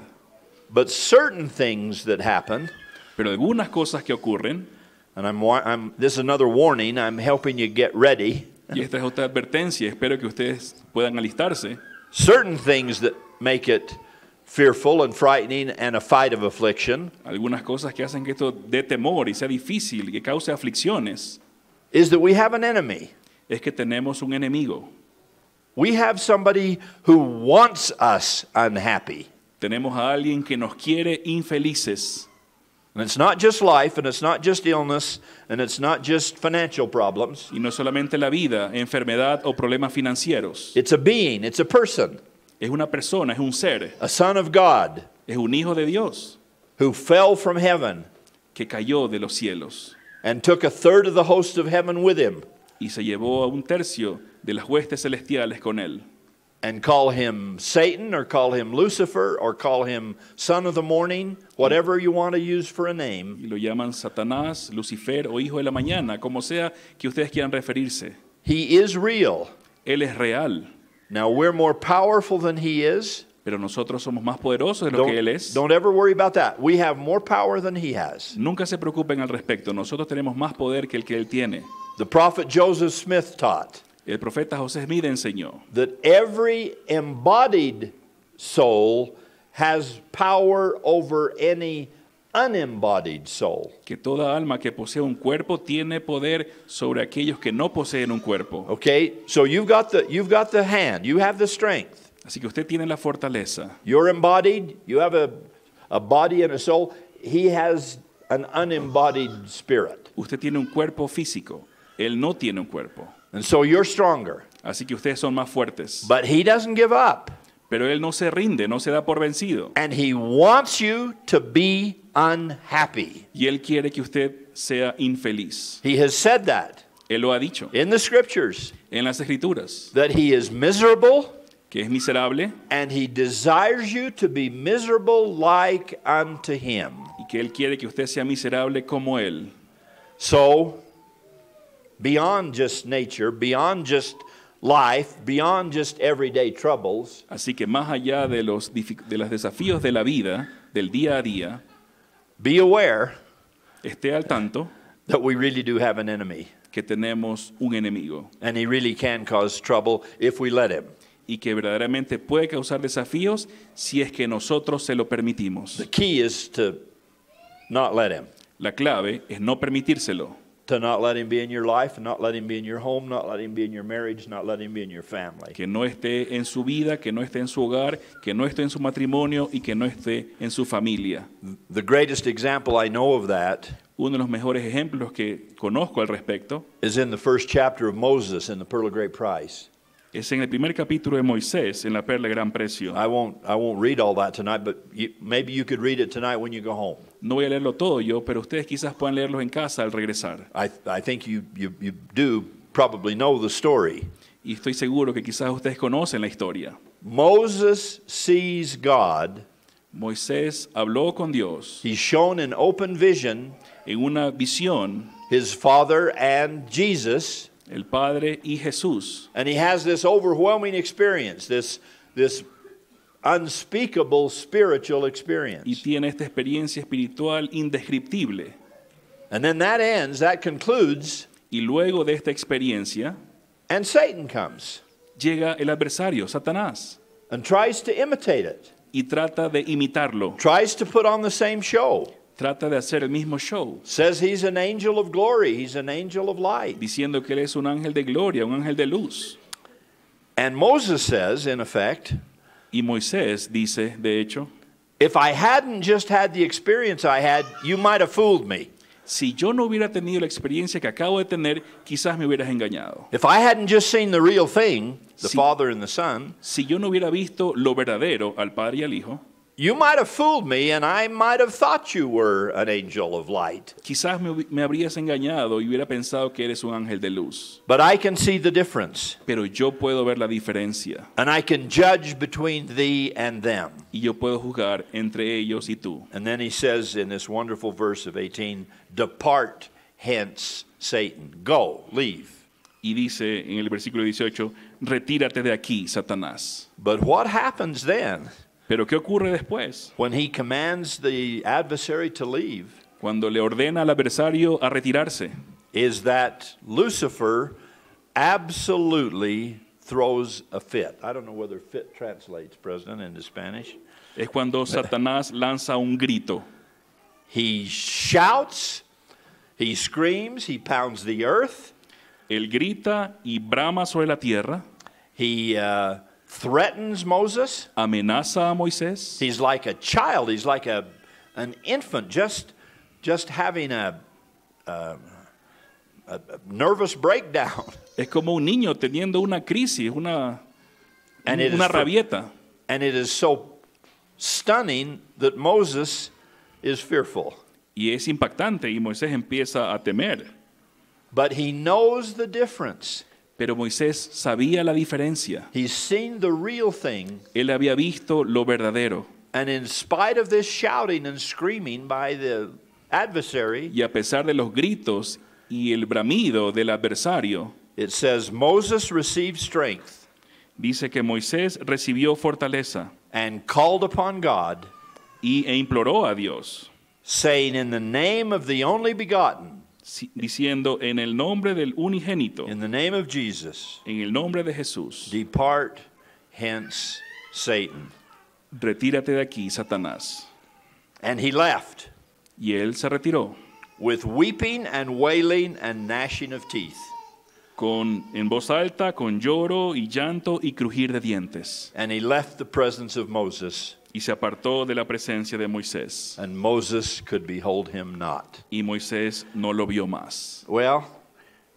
Speaker 4: pero algunas cosas que ocurren, Y esta es otra advertencia, espero que ustedes puedan alistarse. certain things that make it fearful and frightening and a fight of affliction. Algunas cosas que hacen que esto dé temor y sea difícil, que cause aflicciones. Is that we have an enemy. Es que tenemos un enemigo. We have somebody who wants us unhappy. Tenemos a alguien que nos quiere infelices. And it's not just life, and it's not just illness, and it's not just financial problems. Y no solamente la vida, enfermedad o problemas financieros. It's a being, it's a person. Es una persona, es un ser. A son of God. Es un hijo de Dios. Who fell from heaven. Que cayó de los cielos. And took a third of the host of heaven with him. Y se llevó a un tercio de las huestes celestiales con él and call him Satan or call him Lucifer or call him son of the morning, whatever you want to use for a name. Y lo llaman Satanás, Lucifer o hijo de la mañana, como sea que ustedes quieran referirse. He is real. Él es real. Now we're more powerful than he is. Pero nosotros somos más poderosos de lo don't, que él es. Don't ever worry about that. We have more power than he has. Nunca se preocupen al respecto. Nosotros tenemos más poder que el que él tiene. The prophet Joseph Smith taught. El profeta José Smith enseñó that every embodied soul has power over any unembodied soul. Que toda alma que posee un cuerpo tiene poder sobre aquellos que no poseen un cuerpo. Okay, so you've got the you've got the hand. You have the strength. Así que usted tiene la fortaleza. You're embodied. You have a a body and a soul. He has an unembodied spirit. Usted tiene un cuerpo físico. Él no tiene un cuerpo. And so you're stronger. Así que ustedes son más fuertes. But he doesn't give up. Pero él no se rinde, no se da por vencido. And he wants you to be unhappy. Y él quiere que usted sea infeliz. He has said that. Él lo ha dicho. In the scriptures. En las escrituras. That he is miserable. Que es miserable. And he desires you to be miserable like unto him. Y que él quiere que usted sea miserable como él. So beyond just nature, beyond just life, beyond just everyday troubles. Así que más allá de los de los desafíos de la vida, del día a día, be aware esté al tanto that we really do have an enemy. Que tenemos un enemigo. And he really can cause trouble if we let him. Y que verdaderamente puede causar desafíos si es que nosotros se lo permitimos. The key is to not let him. La clave es no permitírselo. to not let him be in your life, and not let him be in your home, not let him be in your marriage, not let him be in your family. Que no esté en su vida, que no esté en su hogar, que no esté en su matrimonio y que no esté en su familia. The greatest example I know of that uno de los mejores ejemplos que conozco al respecto is in the first chapter of Moses in the Pearl of Great Price. Es en el primer capítulo de Moisés en la Perla de Gran Precio. I won't I won't read all that tonight, but maybe you could read it tonight when you go home. No voy a leerlo todo yo, pero ustedes quizás puedan leerlo en casa al regresar. I, think you, you, you do probably know the story. Y estoy seguro que quizás ustedes conocen la historia. Moses sees God. Moisés habló con Dios. He's shown an open vision. En una visión. His father and Jesus. El padre y Jesús. And he has this overwhelming experience, this this unspeakable spiritual experience. Y tiene esta experiencia espiritual indescriptible. And then that ends, that concludes. Y luego de esta experiencia, and Satan comes. Llega el adversario, Satanás. And tries to imitate it. Y trata de imitarlo. Tries to put on the same show. Trata de hacer el mismo show. Says he's an angel of glory, he's an angel of light. Diciendo que él es un ángel de gloria, un ángel de luz. And Moses says, in effect, Y Moisés dice, de hecho, Si yo no hubiera tenido la experiencia que acabo de tener, quizás me hubieras engañado. si yo no hubiera visto lo verdadero al Padre y al Hijo, You might have fooled me and I might have thought you were an angel of light. Quizás me, me habrías engañado y hubiera pensado que eres un ángel de luz. But I can see the difference. Pero yo puedo ver la diferencia. And I can judge between thee and them. Y yo puedo juzgar entre ellos y tú. And then he says in this wonderful verse of 18, depart hence Satan, go, leave. Y dice en el versículo 18, retírate de aquí, Satanás. But what happens then? Pero ¿qué ocurre después? When he commands the adversary to leave, cuando le ordena al adversario a retirarse, is that Lucifer absolutely throws a fit. I don't know whether fit translates, President, into Spanish. Es cuando Satanás <laughs> lanza un grito. He shouts, he screams, he pounds the earth. Él grita y brama sobre la tierra. He uh, threatens Moses. Amenaza a Moisés. He's like a child. He's like a an infant just just having a, a, a nervous breakdown. <laughs> Es como un niño teniendo una crisis, una and una is, rabieta. And it is so stunning that Moses is fearful. Y es impactante y Moisés empieza a temer. But he knows the difference. Pero Moisés sabía la diferencia. He's seen the real thing. Él había visto lo verdadero. And in spite of this shouting and screaming by the adversary, y a pesar de los gritos y el bramido del adversario, it says Moses received strength. Dice que Moisés recibió fortaleza. And called upon God. Y e imploró a Dios. Saying in the name of the only begotten diciendo en el nombre del unigénito, In the name of Jesus, en el nombre de Jesús, depart hence, Satan. Retírate de aquí, Satanás. And he left. Y él se retiró. With weeping and wailing and gnashing of teeth. Con, en voz alta, con lloro y llanto y crujir de dientes. And he left the presence of Moses y se apartó de la presencia de Moisés. And Moses could behold him not. Y Moisés no lo vio más. Well,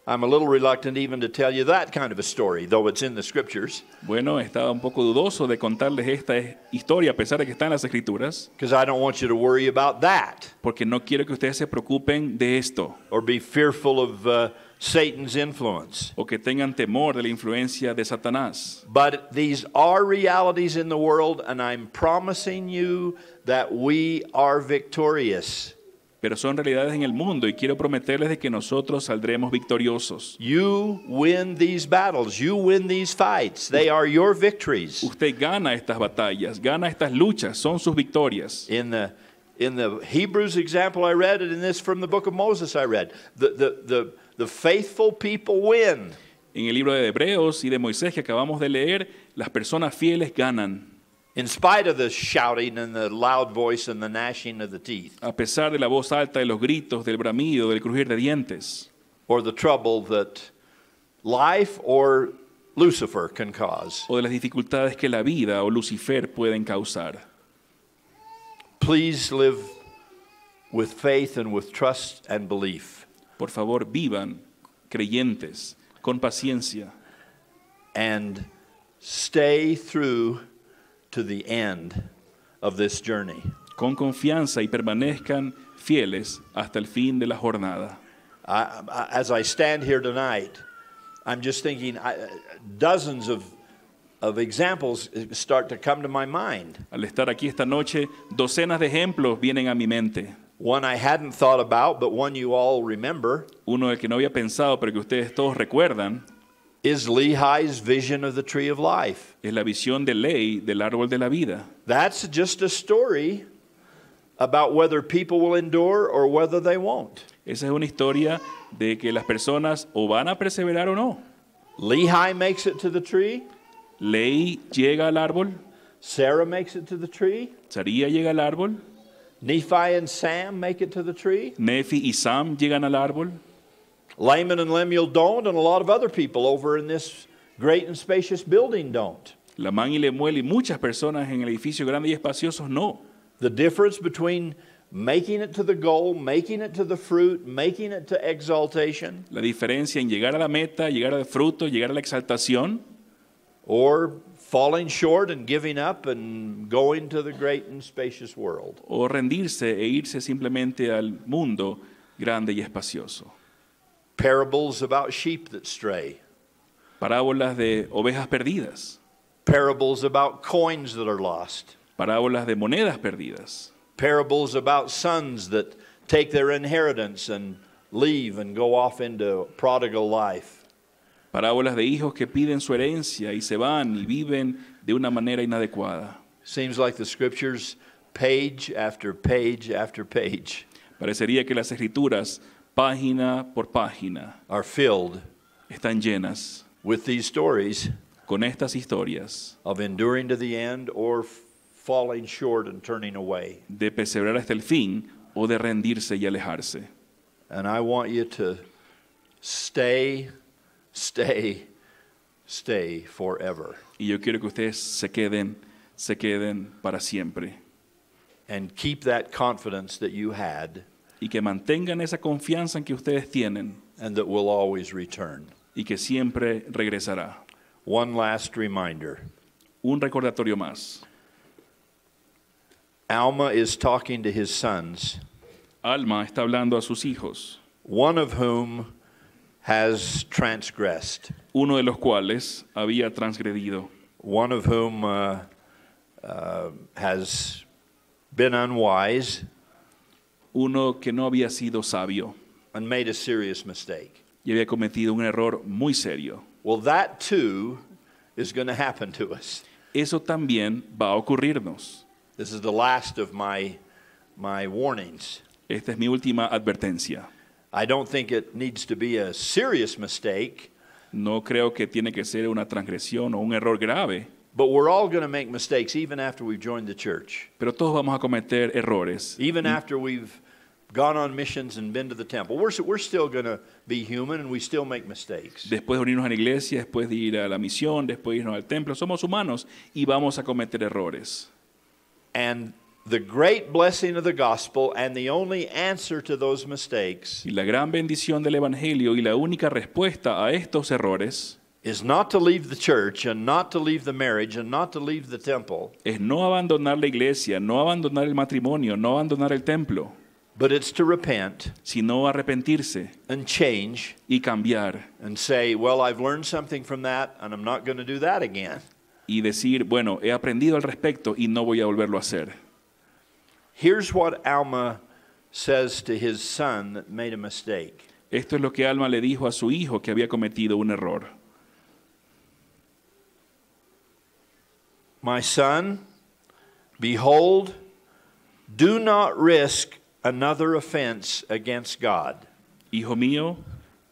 Speaker 4: I'm a little reluctant even to tell you that kind of a story, though it's in the scriptures. Bueno, estaba un poco dudoso de contarles esta historia a pesar de que está en las escrituras. Because I don't want you to worry about that. Porque no quiero que ustedes se preocupen de esto. Or be fearful of uh, Satan's influence. O que tengan temor de la influencia de Satanás. But these are realities in the world and I'm promising you that we are victorious. Pero son realidades en el mundo y quiero prometerles de que nosotros saldremos victoriosos. You win these battles, you win these fights. They are your victories. Usted gana estas batallas, gana estas luchas, son sus victorias. In the in the Hebrews example I read it in this from the book of Moses I read. The the the The faithful people win. En el libro de Hebreos y de Moisés que acabamos de leer, las personas fieles ganan. In spite of the shouting and the loud voice and the gnashing of the teeth. A pesar de la voz alta, y los gritos, del bramido, del crujir de dientes. Or the trouble that life or Lucifer can cause. O de las dificultades que la vida o Lucifer pueden causar. Please live with faith and with trust and belief. Por favor, vivan creyentes con paciencia. And stay through to the end journey. Con confianza y permanezcan fieles hasta el fin de la jornada. Al estar aquí esta noche, docenas de ejemplos vienen a mi mente. One I hadn't thought about, but one you all remember. Uno del que no había pensado, pero que ustedes todos recuerdan. Is Lehi's vision of the tree of life. Es la visión de Lehi del árbol de la vida. That's just a story about whether people will endure or whether they won't. Esa es una historia de que las personas o van a perseverar o no. Lehi makes it to the tree. Lehi llega al árbol. Sarah makes it to the tree. Saría llega al árbol. Nephi and Sam make it to the tree. Nephi y Sam llegan al árbol. Laman and Lemuel don't, and a lot of other people over in this great and spacious building don't. Lamán y Lemuel y muchas personas en el edificio grande y espacioso no. The difference between making it to the goal, making it to the fruit, making it to exaltation. La diferencia en llegar a la meta, llegar al fruto, llegar a la exaltación. Or falling short and giving up and going to the great and spacious world. O rendirse e irse simplemente al mundo grande y espacioso. Parables about sheep that stray. Parábolas de ovejas perdidas. Parables about coins that are lost. Parábolas de monedas perdidas. Parables about sons that take their inheritance and leave and go off into prodigal life. Parábolas de hijos que piden su herencia y se van y viven de una manera inadecuada. Seems like the scriptures page after page after page Parecería que las escrituras página por página are filled están llenas with these stories con estas historias of enduring to the end or falling short and turning away. de perseverar hasta el fin o de rendirse y alejarse. And I want you to stay stay, stay forever. Y yo quiero que ustedes se queden, se queden para siempre. And keep that confidence that you had. Y que mantengan esa confianza en que ustedes tienen. And that will always return. Y que siempre regresará. One last reminder. Un recordatorio más. Alma is talking to his sons. Alma está hablando a sus hijos. One of whom has transgressed. Uno de los cuales había transgredido. One of whom uh, uh, has been unwise. Uno que no había sido sabio. And made a serious mistake. Y había cometido un error muy serio. Well, that too is going to happen to us. Eso también va a ocurrirnos. This is the last of my, my warnings. Esta es mi última advertencia. I don't think it needs to be a serious mistake. No creo que tiene que ser una transgresión o un error grave. But we're all going to make mistakes even after we've joined the church. Pero todos vamos a cometer errores. Even after we've gone on missions and been to the temple. We're, we're still going to be human and we still make mistakes. Después de unirnos a la iglesia, después de ir a la misión, después de irnos al templo, somos humanos y vamos a cometer errores. And the great blessing of the gospel and the only answer to those mistakes y la gran bendición del evangelio y la única respuesta a estos errores is not to leave the church and not to leave the marriage and not to leave the temple es no abandonar la iglesia no abandonar el matrimonio no abandonar el templo but it's to repent sino arrepentirse and change y cambiar and say well I've learned something from that and I'm not going to do that again y decir bueno he aprendido al respecto y no voy a volverlo a hacer Here's what Alma says to his son that made a mistake. Esto es lo que Alma le dijo a su hijo que había cometido un error. My son, behold, do not risk another offense against God. Hijo mío,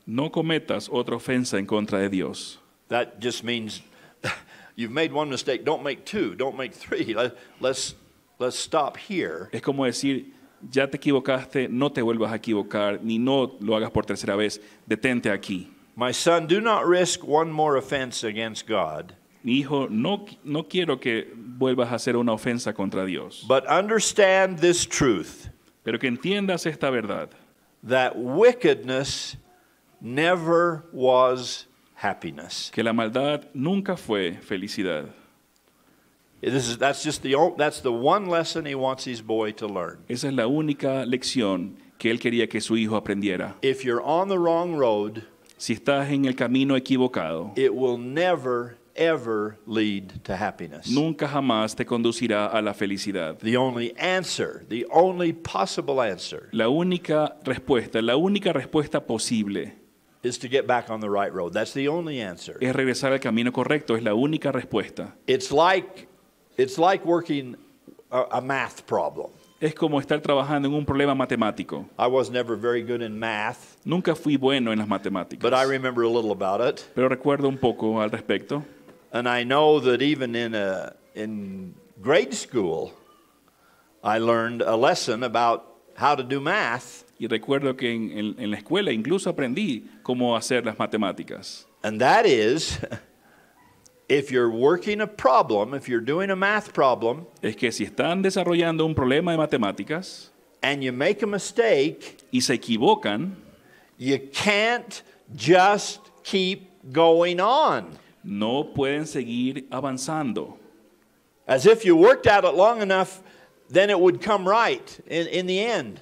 Speaker 4: no cometas otra ofensa en contra de Dios. That just means <laughs> you've made one mistake, don't make two, don't make three. Let's Let's stop here. Es como decir, ya te equivocaste, no te vuelvas a equivocar, ni no lo hagas por tercera vez, detente aquí. My son, do not risk one more offense against God. Mi hijo, no, no quiero que vuelvas a hacer una ofensa contra Dios. But understand this truth. Pero que entiendas esta verdad. That wickedness never was happiness. Que la maldad nunca fue felicidad. This is, that's just the, that's the one lesson he wants his boy to learn. Esa es la única lección que él quería que su hijo aprendiera. If you're on the wrong road, si estás en el camino equivocado, it will never ever lead to happiness. Nunca jamás te conducirá a la felicidad. The only answer, the only possible answer. La única respuesta, la única respuesta posible is to get back on the right road. That's the only answer. Es regresar al camino correcto, es la única respuesta. It's like It's like working a, a math problem. Es como estar trabajando en un problema matemático. I was never very good in math, Nunca fui bueno en las matemáticas. but I remember a little about it. pero recuerdo un poco al respecto. And I know that even in, a, in grade school, I learned a lesson about how to do math, Y recuerdo que en, en- en la escuela incluso aprendí cómo hacer las matemáticas. and that is <laughs> If you're working a problem, if you're doing a math problem, es que si están desarrollando un problema de matemáticas and you make a mistake, y se equivocan, you can't just keep going on. No pueden seguir avanzando. As if you worked at it long enough, then it would come right in, in the end.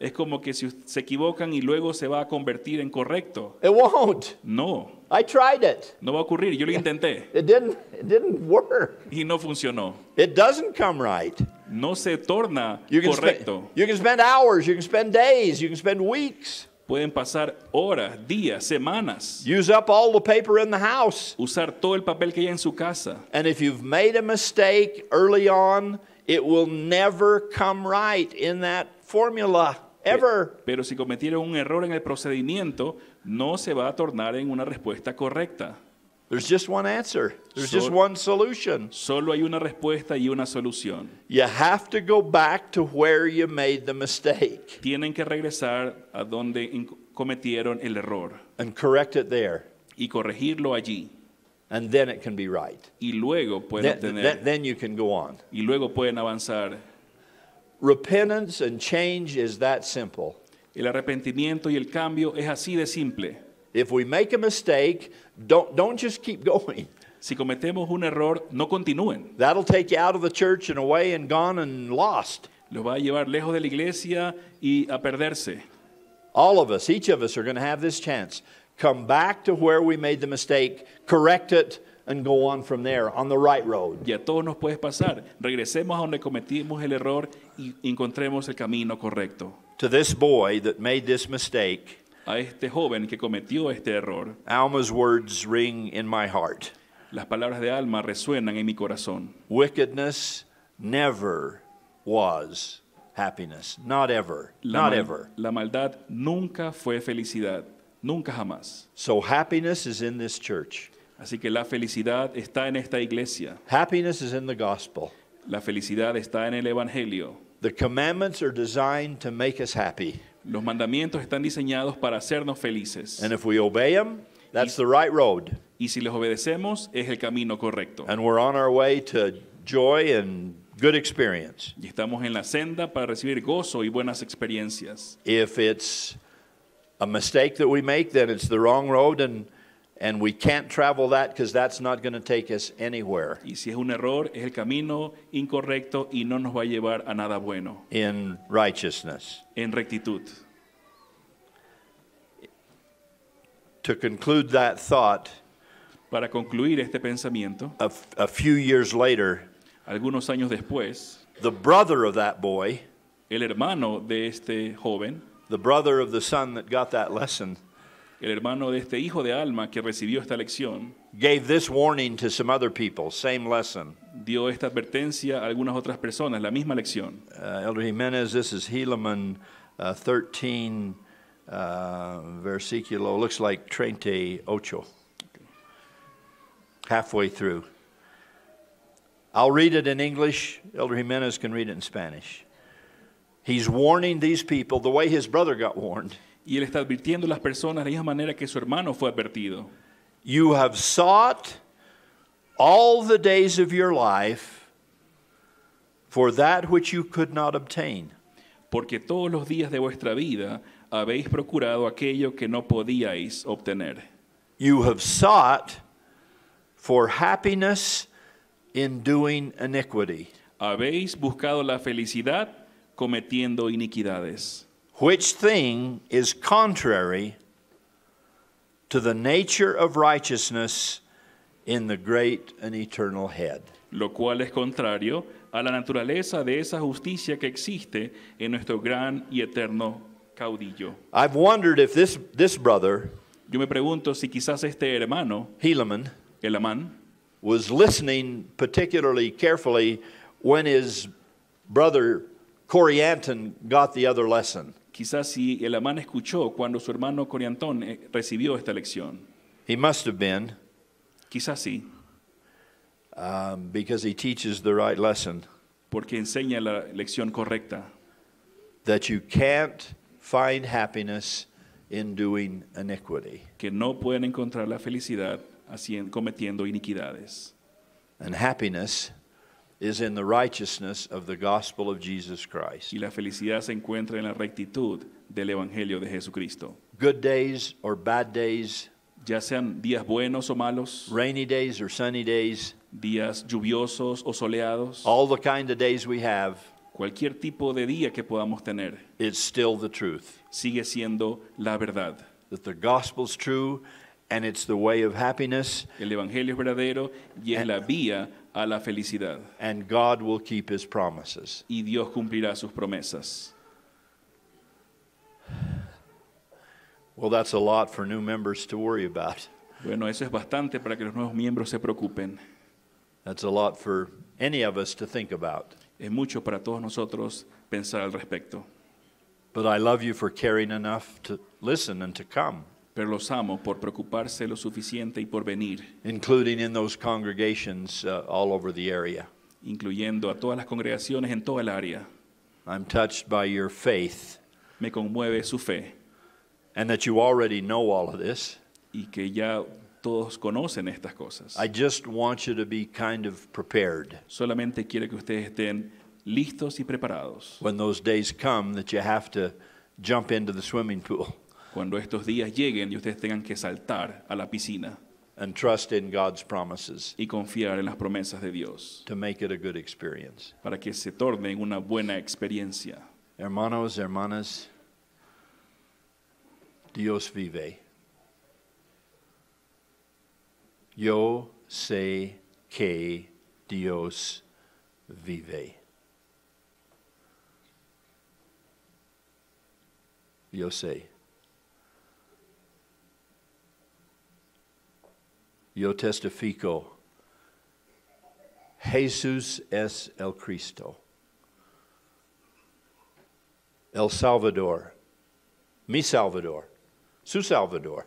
Speaker 4: Es como que si se equivocan y luego se va a convertir en correcto. It won't. No. I tried it. No va a ocurrir, yo lo intenté. It didn't, it didn't work. Y no funcionó. It doesn't come right. No se torna you correcto. Spend, you can spend hours, you can spend days, you can spend weeks. Pueden pasar horas, días, semanas. Use up all the paper in the house. Usar todo el papel que hay en su casa. And if you've made a mistake early on, it will never come right in that formula ever. Pero, pero si cometieron un error en el procedimiento, no se va a tornar en una respuesta correcta. There's just one answer. There's just one solution. Solo hay una respuesta y una solución. You have to go back to where you made the mistake. Tienen que regresar a donde cometieron el error. And correct it there. Y corregirlo allí. And then it can be right. Y luego pueden then, then, then you can go on. Y luego pueden avanzar. Repentance and change is that simple. El arrepentimiento y el cambio es así de simple. If we make a mistake, don't, don't just keep <laughs> going. Si cometemos un error, no continúen. That'll take you out of the church and away and gone and lost. Lo va a llevar lejos de la iglesia y a perderse. All of us, each of us are going to have this chance. Come back to where we made the mistake, correct it, and go on from there on the right road. Y a todos nos puede pasar. Regresemos a donde cometimos el error y encontremos el camino correcto to this boy that made this mistake, a este joven que cometió este error, Alma's words ring in my heart. Las palabras de Alma resuenan en mi corazón. Wickedness never was happiness, not ever, la not ever. La maldad nunca fue felicidad, nunca jamás. So happiness is in this church. Así que la felicidad está en esta iglesia. Happiness is in the gospel. La felicidad está en el evangelio. The commandments are designed to make us happy. Los mandamientos están diseñados para hacernos felices. And if we obey them, that's the right road. Y si les obedecemos, es el camino correcto. And we're on our way to joy and good experience. Y estamos en la senda para recibir gozo y buenas experiencias. If it's a mistake that we make, then it's the wrong road and and we can't travel that because that's not going to take us anywhere. Y si es un error, es el camino incorrecto y no nos va a llevar a nada bueno. In righteousness. En rectitud. To conclude that thought, para concluir este pensamiento, a, a few years later, algunos años después, the brother of that boy, el hermano de este joven, the brother of the son that got that lesson, el hermano de este hijo de alma que recibió esta lección, gave this warning to some other people, same lesson. dio esta advertencia a algunas otras personas, la misma lección. Uh, Elder Jimenez, this is Helaman uh, 13, uh, versículo, looks like 38, okay. halfway through. I'll read it in English. Elder Jimenez can read it in Spanish. He's warning these people the way his brother got warned. Y él está advirtiendo a las personas de la manera que su hermano fue advertido. You have sought all the days of your life for that which you could not obtain. Porque todos los días de vuestra vida habéis procurado aquello que no podíais obtener. You have sought for happiness in doing iniquity. Habéis buscado la felicidad cometiendo iniquidades. which thing is contrary to the nature of righteousness in the great and eternal head. Lo cual es contrario a la naturaleza de esa justicia que existe en nuestro gran y eterno caudillo. I've wondered if this, this brother, Yo me pregunto si quizás este hermano, Helaman, Helaman, was listening particularly carefully when his brother Corianton got the other lesson. Quizás si el amán escuchó cuando su hermano Coriantón eh, recibió esta lección. must have been, Quizás sí, um, porque enseña la lección correcta. que no pueden encontrar la felicidad haciendo, cometiendo iniquidades. And happiness is in the righteousness of the gospel of Jesus Christ. Y la felicidad se encuentra en la rectitud del evangelio de Jesucristo. Good days or bad days, ya sean días buenos o malos, rainy days or sunny days, días lluviosos o soleados, all the kind of days we have, cualquier tipo de día que podamos tener, Is still the truth. Sigue siendo la verdad. That the gospel's true and it's the way of happiness. El evangelio es verdadero y es and, la vía a la felicidad. And God will keep his promises. Y Dios cumplirá sus promesas. Well, that's a lot for new members to worry about. Bueno, eso es bastante para que los nuevos miembros se preocupen. That's a lot for any of us to think about. Es mucho para todos nosotros pensar al respecto. But I love you for caring enough to listen and to come. Pero los amo por preocuparse lo suficiente y por venir. Including in those congregations uh, all over the area. Incluyendo a todas las congregaciones en toda el área. I'm touched by your faith. Me conmueve su fe. And that you already know all of this. Y que ya todos conocen estas cosas. I just want you to be kind of prepared. Solamente quiero que ustedes estén listos y preparados. When those days come that you have to jump into the swimming pool. cuando estos días lleguen y ustedes tengan que saltar a la piscina and trust in God's promises y confiar en las promesas de Dios to make it a good experience. para que se torne una buena experiencia. Hermanos, hermanas, Dios vive. Yo sé que Dios vive. Yo sé. Yo testifico. Jesús es el Cristo. El Salvador. Mi Salvador. Su Salvador.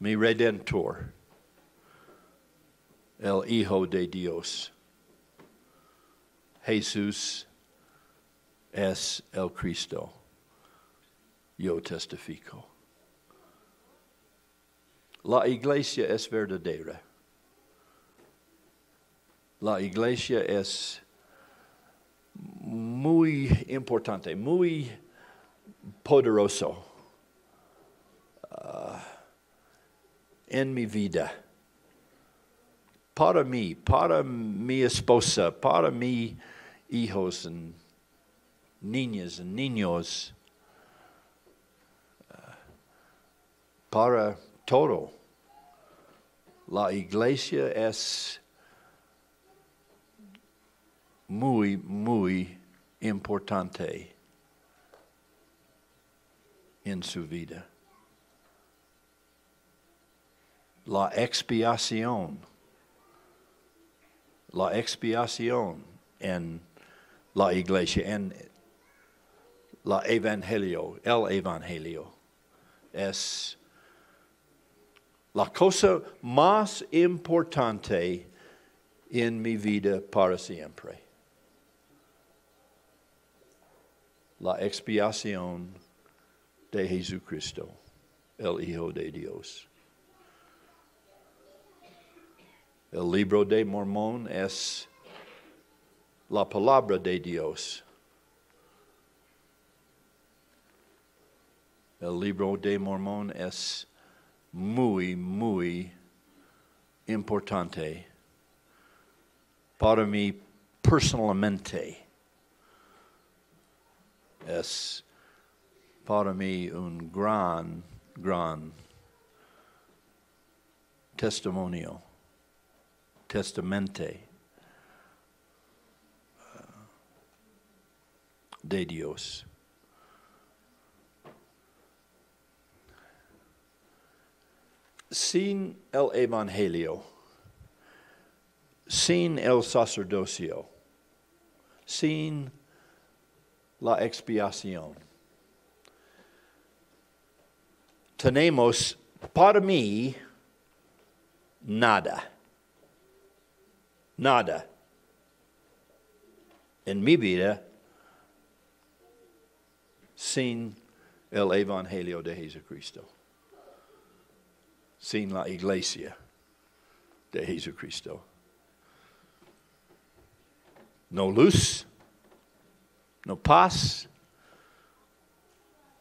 Speaker 4: Mi Redentor. El Hijo de Dios. Jesús es el Cristo. Yo testifico. La iglesia es verdadera. La iglesia es muy importante, muy poderoso uh, en mi vida. Para mí, para mi esposa, para mí hijos, y niñas, y niños, uh, para todo. La iglesia es muy, muy importante en su vida. La expiación, la expiación en la iglesia, en la evangelio, el evangelio, es la cosa más importante en mi vida para siempre. La expiación de Jesucristo, el Hijo de Dios. El libro de Mormón es la palabra de Dios. El libro de Mormón es muy, muy importante para mí personalmente. Es para mí un gran, gran testimonio, testamente eh, de Dios. sin el Evangelio, sin el sacerdocio, sin la expiación, tenemos para mí nada, nada en mi vida sin el Evangelio de Jesucristo. sin la iglesia de Jesucristo. No luz, no paz,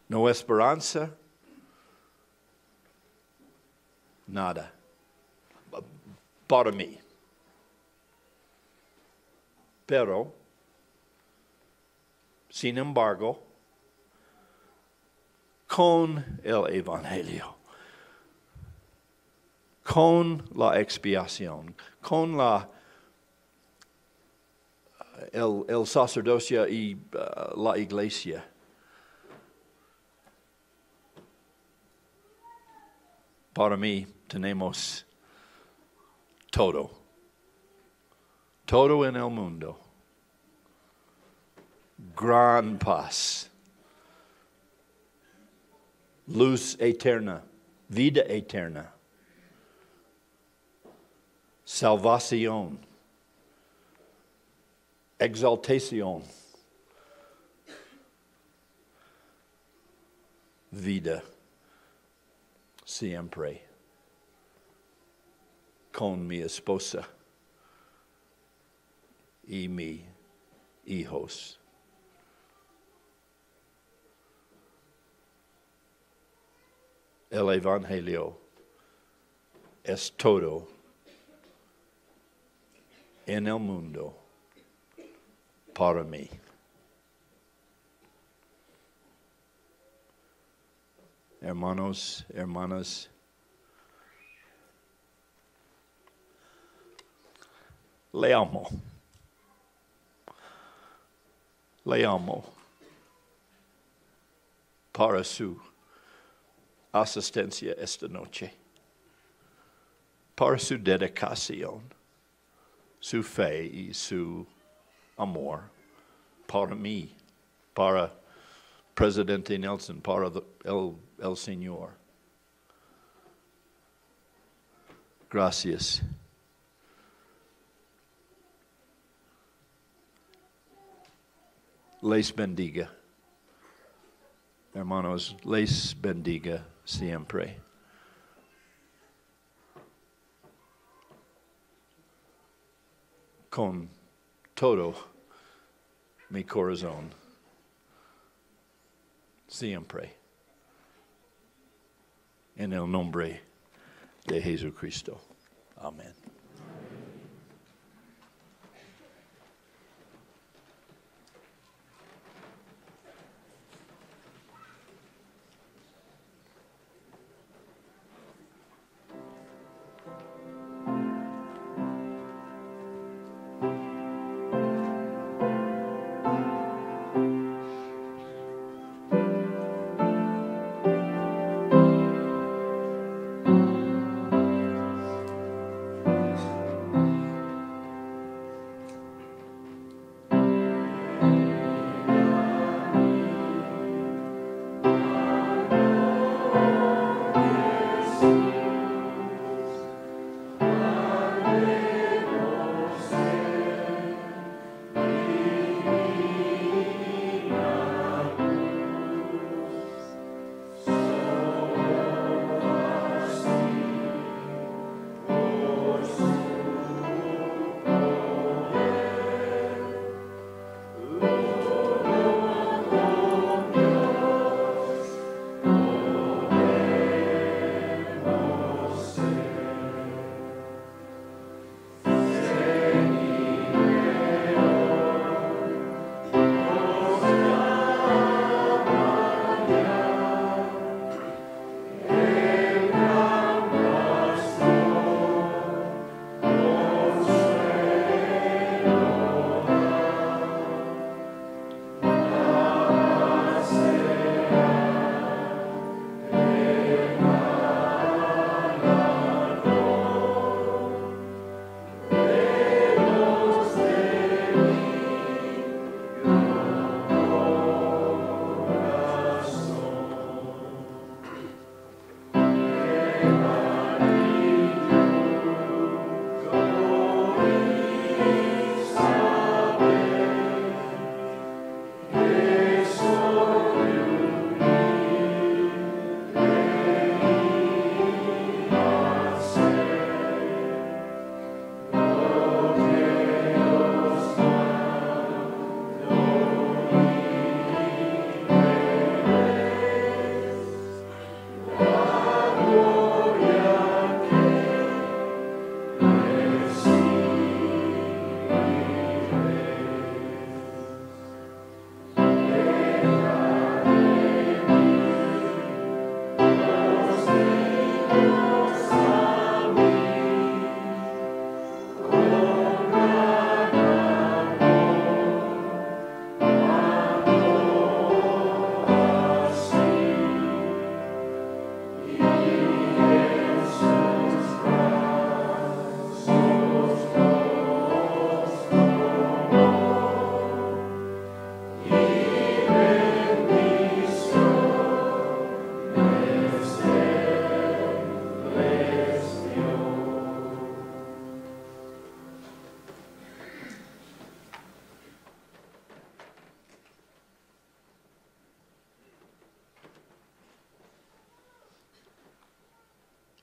Speaker 4: no esperanza, nada. Para mí. Pero, sin embargo, con el Evangelio con la expiación, con la, eh, el, sacerdocio y eh, la iglesia. Para mí tenemos todo, todo en el mundo, gran paz, luz eterna, vida eterna salvacion, exaltacion, vida siempre con mi esposa y mi hijos. El Evangelio es todo en el mundo para mí. Hermanos, hermanas, le amo. Le amo para su asistencia esta noche, para su dedicación su fe su amor para mí, para Presidente Nelson, para the, el, el Señor. Gracias. Les bendiga. Hermanos, les bendiga siempre. con todo mi corazón. Siempre. En el nombre de Jesucristo. Amén.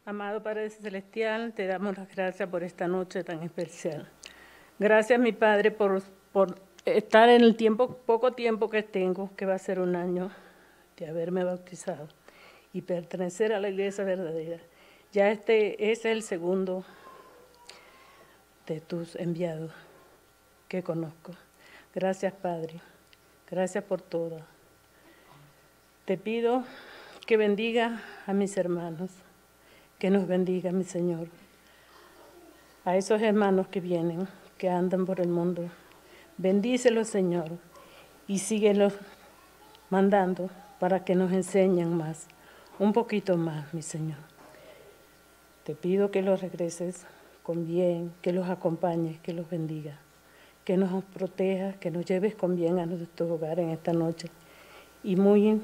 Speaker 5: Amado Padre Celestial, te damos las gracias por esta noche tan especial. Gracias, mi Padre, por, estar en el tiempo, poco tiempo que tengo, que va a ser un año, de haberme bautizado y pertenecer a la iglesia verdadera. Ya este es el segundo de tus enviados que conozco. Gracias, Padre. Gracias por todo. Te pido que bendiga a mis hermanos que nos bendiga, mi Señor. A esos hermanos que vienen, que andan por el mundo, bendícelos, Señor, y síguelos mandando para que nos enseñen más, un poquito más, mi Señor. Te pido que los regreses con bien, que los acompañes, que los bendiga, que nos proteja, que nos lleves con bien a nuestro hogar en esta noche. Y muy,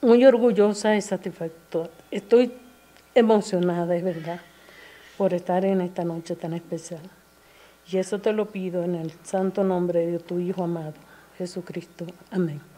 Speaker 5: muy orgullosa y satisfactoria. Estoy emocionada, es verdad, por estar en esta noche tan especial. Y eso te lo pido en el santo nombre de tu Hijo amado, Jesucristo. Amén.